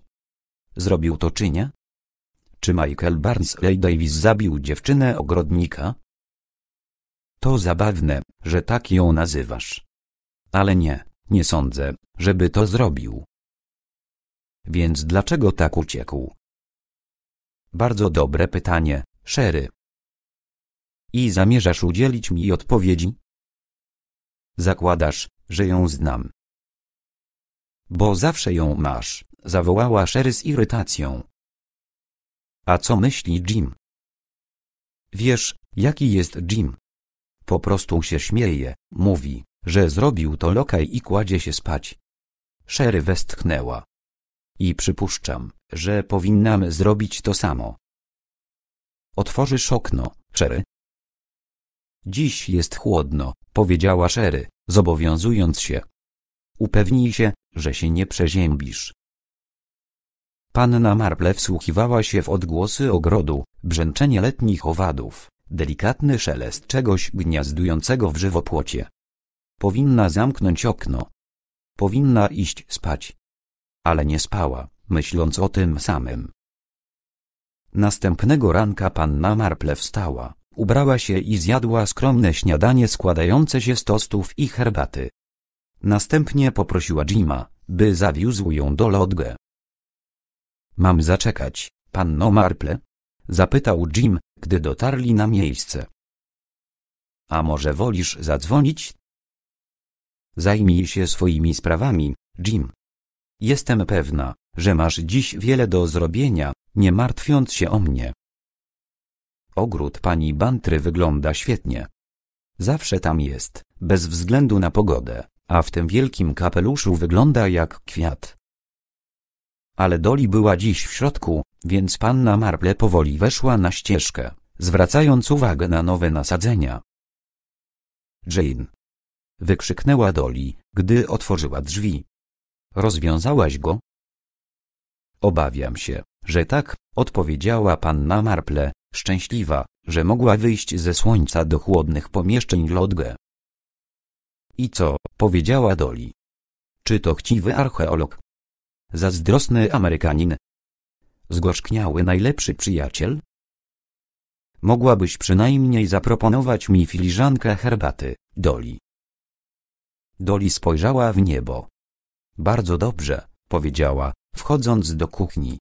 Zrobił to czy nie? Czy Michael Barnes Ray Davis zabił dziewczynę ogrodnika? To zabawne, że tak ją nazywasz. Ale nie, nie sądzę, żeby to zrobił. Więc dlaczego tak uciekł? Bardzo dobre pytanie, Sherry. I zamierzasz udzielić mi odpowiedzi? Zakładasz, że ją znam. Bo zawsze ją masz, zawołała Sherry z irytacją. A co myśli Jim? Wiesz, jaki jest Jim? Po prostu się śmieje, mówi, że zrobił to lokaj i kładzie się spać. Sherry westchnęła. I przypuszczam, że powinnam zrobić to samo. Otworzysz okno, Sherry? Dziś jest chłodno, powiedziała Sherry, zobowiązując się. Upewnij się, że się nie przeziębisz. Panna Marple wsłuchiwała się w odgłosy ogrodu, brzęczenie letnich owadów, delikatny szelest czegoś gniazdującego w żywopłocie. Powinna zamknąć okno. Powinna iść spać. Ale nie spała, myśląc o tym samym. Następnego ranka panna Marple wstała. Ubrała się i zjadła skromne śniadanie składające się z tostów i herbaty. Następnie poprosiła Jima, by zawiózł ją do lodge. Mam zaczekać, panno Marple? Zapytał Jim, gdy dotarli na miejsce. A może wolisz zadzwonić? Zajmij się swoimi sprawami, Jim. Jestem pewna, że masz dziś wiele do zrobienia, nie martwiąc się o mnie. Ogród pani Bantry wygląda świetnie. Zawsze tam jest, bez względu na pogodę, a w tym wielkim kapeluszu wygląda jak kwiat. Ale Doli była dziś w środku, więc panna Marple powoli weszła na ścieżkę, zwracając uwagę na nowe nasadzenia. Jane! Wykrzyknęła Doli, gdy otworzyła drzwi. Rozwiązałaś go? Obawiam się, że tak, odpowiedziała panna Marple, Szczęśliwa, że mogła wyjść ze słońca do chłodnych pomieszczeń Lodge. I co, powiedziała Doli. Czy to chciwy archeolog? Zazdrosny Amerykanin? Zgorzkniały najlepszy przyjaciel? Mogłabyś przynajmniej zaproponować mi filiżankę herbaty, Doli. Doli spojrzała w niebo. Bardzo dobrze, powiedziała, wchodząc do kuchni.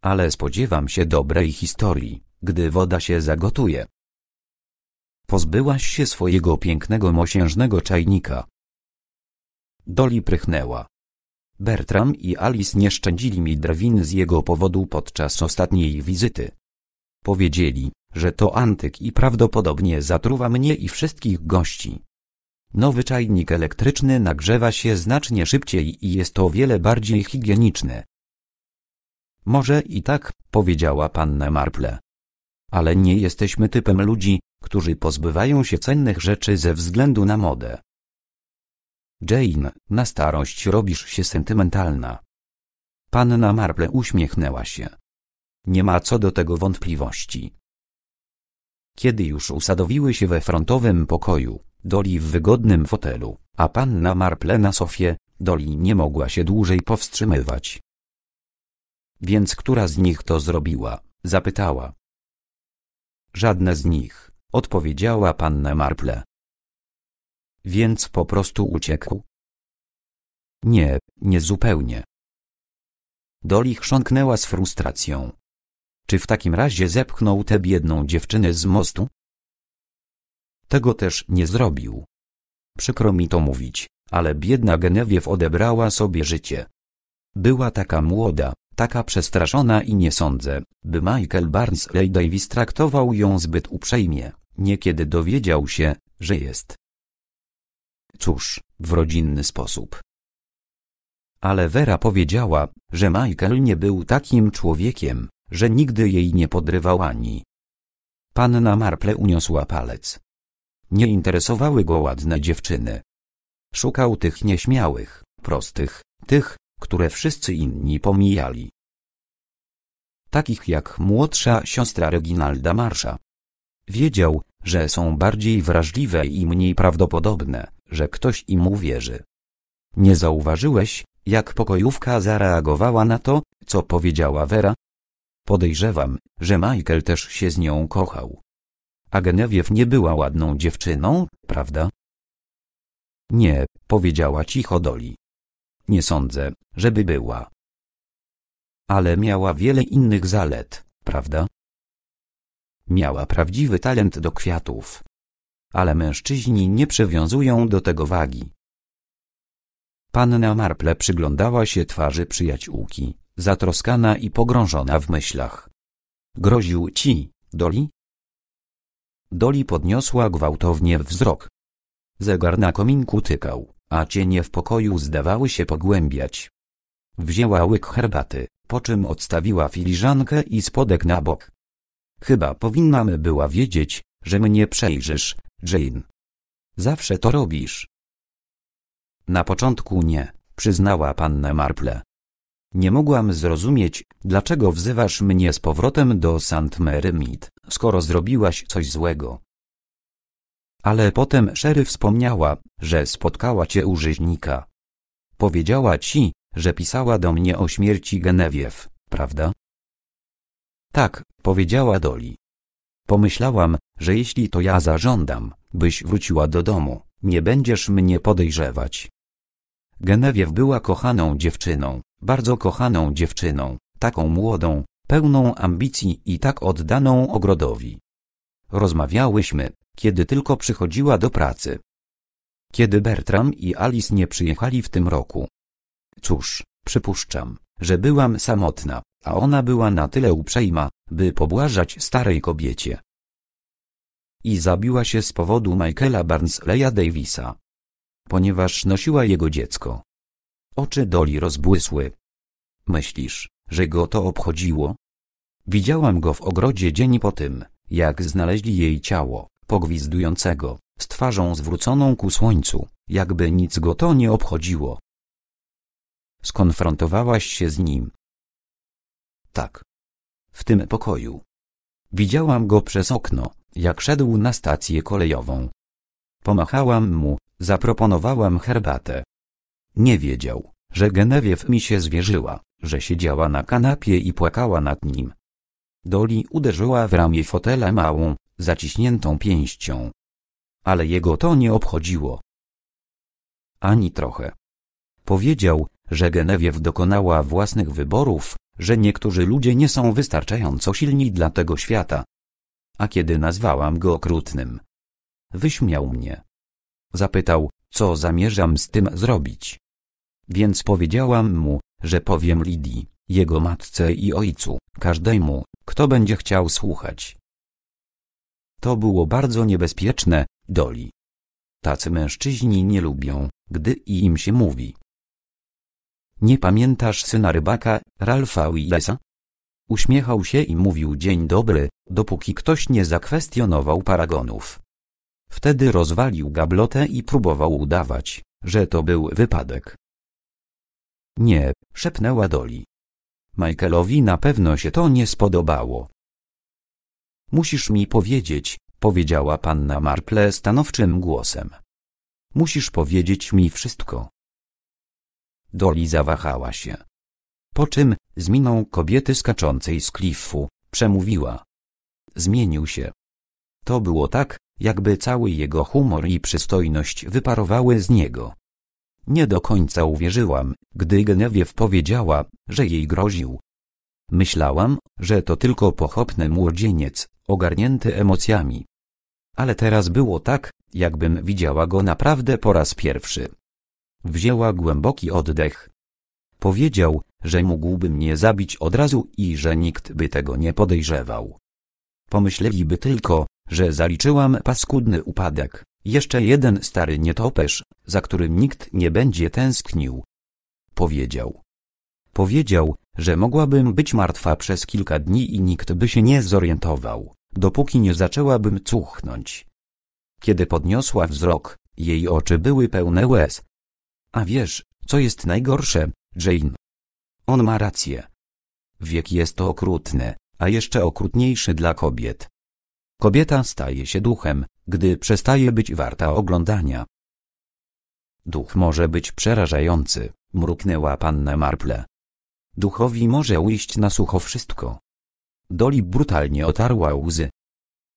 Ale spodziewam się dobrej historii gdy woda się zagotuje. Pozbyłaś się swojego pięknego mosiężnego czajnika. Doli prychnęła. Bertram i Alice nie szczędzili mi drwin z jego powodu podczas ostatniej wizyty. Powiedzieli, że to antyk i prawdopodobnie zatruwa mnie i wszystkich gości. Nowy czajnik elektryczny nagrzewa się znacznie szybciej i jest o wiele bardziej higieniczny. Może i tak, powiedziała panna Marple ale nie jesteśmy typem ludzi, którzy pozbywają się cennych rzeczy ze względu na modę. Jane, na starość robisz się sentymentalna. Panna Marple uśmiechnęła się. Nie ma co do tego wątpliwości. Kiedy już usadowiły się we frontowym pokoju, Doli w wygodnym fotelu, a panna Marple na sofie, Doli nie mogła się dłużej powstrzymywać. Więc która z nich to zrobiła? zapytała. Żadne z nich, odpowiedziała panna Marple. Więc po prostu uciekł? Nie, nie zupełnie. Doli chrząknęła z frustracją. Czy w takim razie zepchnął tę biedną dziewczynę z mostu? Tego też nie zrobił. Przykro mi to mówić, ale biedna Genewiew odebrała sobie życie. Była taka młoda, taka przestraszona i nie sądzę, by Michael Barnes Ray Davis traktował ją zbyt uprzejmie, niekiedy dowiedział się, że jest. Cóż, w rodzinny sposób. Ale Vera powiedziała, że Michael nie był takim człowiekiem, że nigdy jej nie podrywał ani. Panna Marple uniosła palec. Nie interesowały go ładne dziewczyny. Szukał tych nieśmiałych, prostych, tych, które wszyscy inni pomijali. Takich jak młodsza siostra Reginalda Marsza. Wiedział, że są bardziej wrażliwe i mniej prawdopodobne, że ktoś im uwierzy. Nie zauważyłeś, jak pokojówka zareagowała na to, co powiedziała Vera? Podejrzewam, że Michael też się z nią kochał. A Genewiew nie była ładną dziewczyną, prawda? Nie, powiedziała cicho Doli. Nie sądzę, żeby była. Ale miała wiele innych zalet, prawda? Miała prawdziwy talent do kwiatów. Ale mężczyźni nie przywiązują do tego wagi. Panna Marple przyglądała się twarzy przyjaciółki, zatroskana i pogrążona w myślach. Groził ci, Doli? Doli podniosła gwałtownie wzrok. Zegar na kominku tykał a cienie w pokoju zdawały się pogłębiać. Wzięła łyk herbaty, po czym odstawiła filiżankę i spodek na bok. Chyba powinnam była wiedzieć, że mnie przejrzysz, Jane. Zawsze to robisz. Na początku nie, przyznała panna Marple. Nie mogłam zrozumieć, dlaczego wzywasz mnie z powrotem do St. Mary Mead, skoro zrobiłaś coś złego. Ale potem Sherry wspomniała, że spotkała cię u rzeźnika. Powiedziała ci, że pisała do mnie o śmierci Genewiew, prawda? Tak, powiedziała Doli. Pomyślałam, że jeśli to ja zażądam, byś wróciła do domu, nie będziesz mnie podejrzewać. Genewiew była kochaną dziewczyną, bardzo kochaną dziewczyną, taką młodą, pełną ambicji i tak oddaną ogrodowi. Rozmawiałyśmy, kiedy tylko przychodziła do pracy. Kiedy Bertram i Alice nie przyjechali w tym roku. Cóż, przypuszczam, że byłam samotna, a ona była na tyle uprzejma, by pobłażać starej kobiecie. I zabiła się z powodu Michaela Barnsleya Davisa. Ponieważ nosiła jego dziecko. Oczy Doli rozbłysły. Myślisz, że go to obchodziło? Widziałam go w ogrodzie dzień po tym, jak znaleźli jej ciało pogwizdującego, z twarzą zwróconą ku słońcu, jakby nic go to nie obchodziło. Skonfrontowałaś się z nim. Tak. W tym pokoju. Widziałam go przez okno, jak szedł na stację kolejową. Pomachałam mu, zaproponowałam herbatę. Nie wiedział, że Genewiew mi się zwierzyła, że siedziała na kanapie i płakała nad nim. Doli uderzyła w ramię fotela małą, zaciśniętą pięścią. Ale jego to nie obchodziło. Ani trochę. Powiedział, że Genewiew dokonała własnych wyborów, że niektórzy ludzie nie są wystarczająco silni dla tego świata. A kiedy nazwałam go okrutnym, wyśmiał mnie. Zapytał, co zamierzam z tym zrobić. Więc powiedziałam mu, że powiem Lidii, jego matce i ojcu, każdemu, kto będzie chciał słuchać. To było bardzo niebezpieczne, Doli. Tacy mężczyźni nie lubią, gdy im się mówi. Nie pamiętasz syna rybaka, Ralfa Willesa? Uśmiechał się i mówił dzień dobry, dopóki ktoś nie zakwestionował paragonów. Wtedy rozwalił gablotę i próbował udawać, że to był wypadek. Nie, szepnęła Doli. Michaelowi na pewno się to nie spodobało. Musisz mi powiedzieć, powiedziała panna Marple stanowczym głosem. Musisz powiedzieć mi wszystko. Doli zawahała się. Po czym, z miną kobiety skaczącej z klifu, przemówiła. Zmienił się. To było tak, jakby cały jego humor i przystojność wyparowały z niego. Nie do końca uwierzyłam, gdy Genewiew powiedziała, że jej groził. Myślałam, że to tylko pochopny młodzieniec, ogarnięty emocjami. Ale teraz było tak, jakbym widziała go naprawdę po raz pierwszy. Wzięła głęboki oddech. Powiedział, że mógłby mnie zabić od razu i że nikt by tego nie podejrzewał. Pomyśleliby tylko, że zaliczyłam paskudny upadek, jeszcze jeden stary nietoperz, za którym nikt nie będzie tęsknił. Powiedział. Powiedział, że mogłabym być martwa przez kilka dni i nikt by się nie zorientował, dopóki nie zaczęłabym cuchnąć. Kiedy podniosła wzrok, jej oczy były pełne łez. A wiesz, co jest najgorsze, Jane? On ma rację. Wiek jest okrutny, a jeszcze okrutniejszy dla kobiet. Kobieta staje się duchem, gdy przestaje być warta oglądania. Duch może być przerażający, mruknęła panna Marple. Duchowi może ujść na sucho wszystko. Doli brutalnie otarła łzy.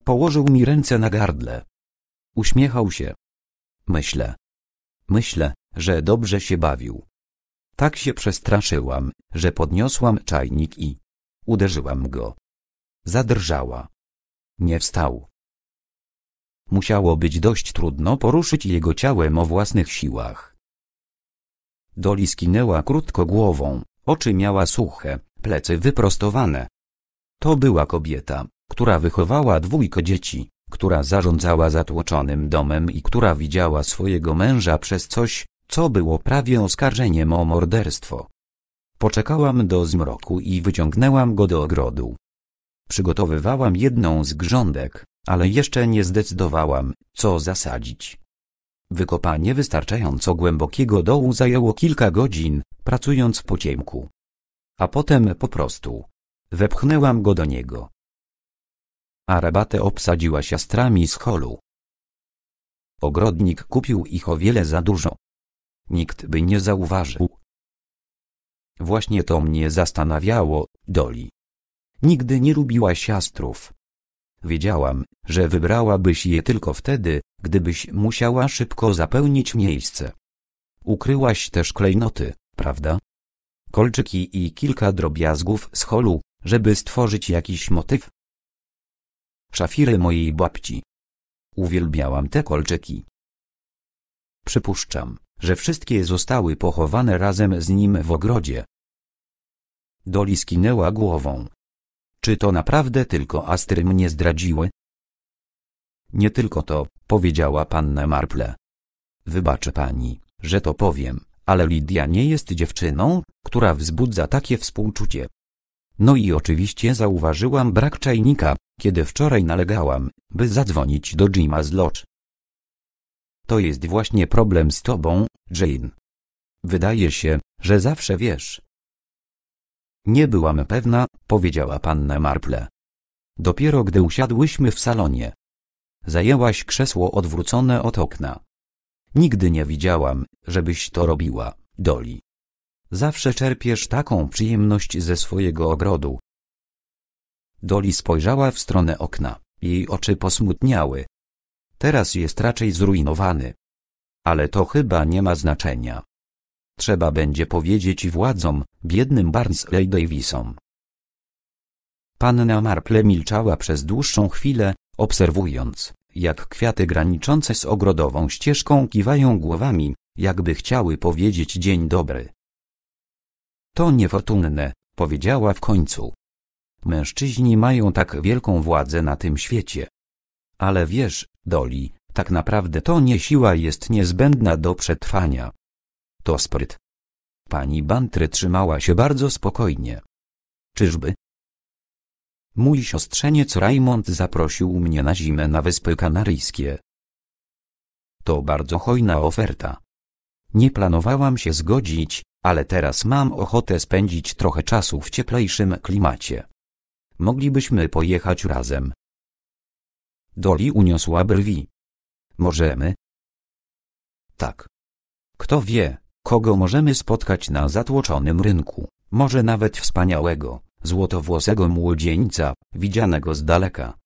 Położył mi ręce na gardle. Uśmiechał się. Myślę. Myślę, że dobrze się bawił. Tak się przestraszyłam, że podniosłam czajnik i uderzyłam go. Zadrżała. Nie wstał. Musiało być dość trudno poruszyć jego ciałem o własnych siłach. Doli skinęła krótko głową, Oczy miała suche, plecy wyprostowane. To była kobieta, która wychowała dwójko dzieci, która zarządzała zatłoczonym domem i która widziała swojego męża przez coś, co było prawie oskarżeniem o morderstwo. Poczekałam do zmroku i wyciągnęłam go do ogrodu. Przygotowywałam jedną z grządek, ale jeszcze nie zdecydowałam, co zasadzić. Wykopanie wystarczająco głębokiego dołu zajęło kilka godzin, pracując po ciemku. A potem po prostu wepchnęłam go do niego. Arabatę obsadziła siastrami z holu. Ogrodnik kupił ich o wiele za dużo. Nikt by nie zauważył. Właśnie to mnie zastanawiało, Doli. Nigdy nie lubiła siastrów. Wiedziałam, że wybrałabyś je tylko wtedy, gdybyś musiała szybko zapełnić miejsce. Ukryłaś też klejnoty prawda? Kolczyki i kilka drobiazgów z holu, żeby stworzyć jakiś motyw. Szafiry mojej babci. Uwielbiałam te kolczyki. Przypuszczam, że wszystkie zostały pochowane razem z nim w ogrodzie. Doli skinęła głową. Czy to naprawdę tylko astry mnie zdradziły? Nie tylko to, powiedziała panna Marple. Wybaczę pani, że to powiem, ale Lidia nie jest dziewczyną, która wzbudza takie współczucie. No i oczywiście zauważyłam brak czajnika, kiedy wczoraj nalegałam, by zadzwonić do Jima z Lodge. To jest właśnie problem z tobą, Jane. Wydaje się, że zawsze wiesz. Nie byłam pewna, powiedziała panna Marple. Dopiero gdy usiadłyśmy w salonie. Zajęłaś krzesło odwrócone od okna. Nigdy nie widziałam, żebyś to robiła, Doli. Zawsze czerpiesz taką przyjemność ze swojego ogrodu. Doli spojrzała w stronę okna, jej oczy posmutniały. Teraz jest raczej zrujnowany. Ale to chyba nie ma znaczenia. Trzeba będzie powiedzieć władzom, biednym Barnsley Davisom. Panna Marple milczała przez dłuższą chwilę, obserwując, jak kwiaty graniczące z ogrodową ścieżką kiwają głowami, jakby chciały powiedzieć dzień dobry. To niefortunne, powiedziała w końcu. Mężczyźni mają tak wielką władzę na tym świecie. Ale wiesz, Doli, tak naprawdę to nie siła jest niezbędna do przetrwania. To spryt. Pani Bantry trzymała się bardzo spokojnie. Czyżby? Mój siostrzeniec Raymond zaprosił mnie na zimę na Wyspy Kanaryjskie. To bardzo hojna oferta. Nie planowałam się zgodzić, ale teraz mam ochotę spędzić trochę czasu w cieplejszym klimacie. Moglibyśmy pojechać razem. Doli uniosła brwi. Możemy? Tak. Kto wie, kogo możemy spotkać na zatłoczonym rynku, może nawet wspaniałego złotowłosego młodzieńca, widzianego z daleka.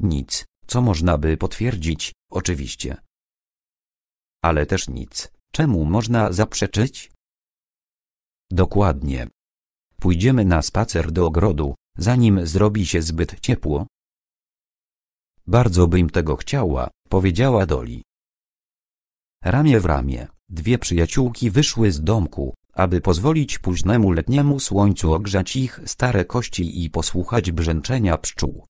Nic, co można by potwierdzić, oczywiście. Ale też nic, czemu można zaprzeczyć? Dokładnie. Pójdziemy na spacer do ogrodu, zanim zrobi się zbyt ciepło. Bardzo bym tego chciała, powiedziała Doli. Ramię w ramię, dwie przyjaciółki wyszły z domku, aby pozwolić późnemu letniemu słońcu ogrzać ich stare kości i posłuchać brzęczenia pszczół.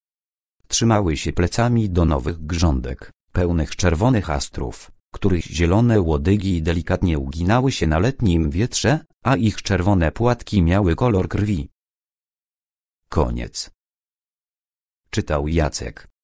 Trzymały się plecami do nowych grządek, pełnych czerwonych astrów, których zielone łodygi delikatnie uginały się na letnim wietrze, a ich czerwone płatki miały kolor krwi. Koniec. Czytał Jacek.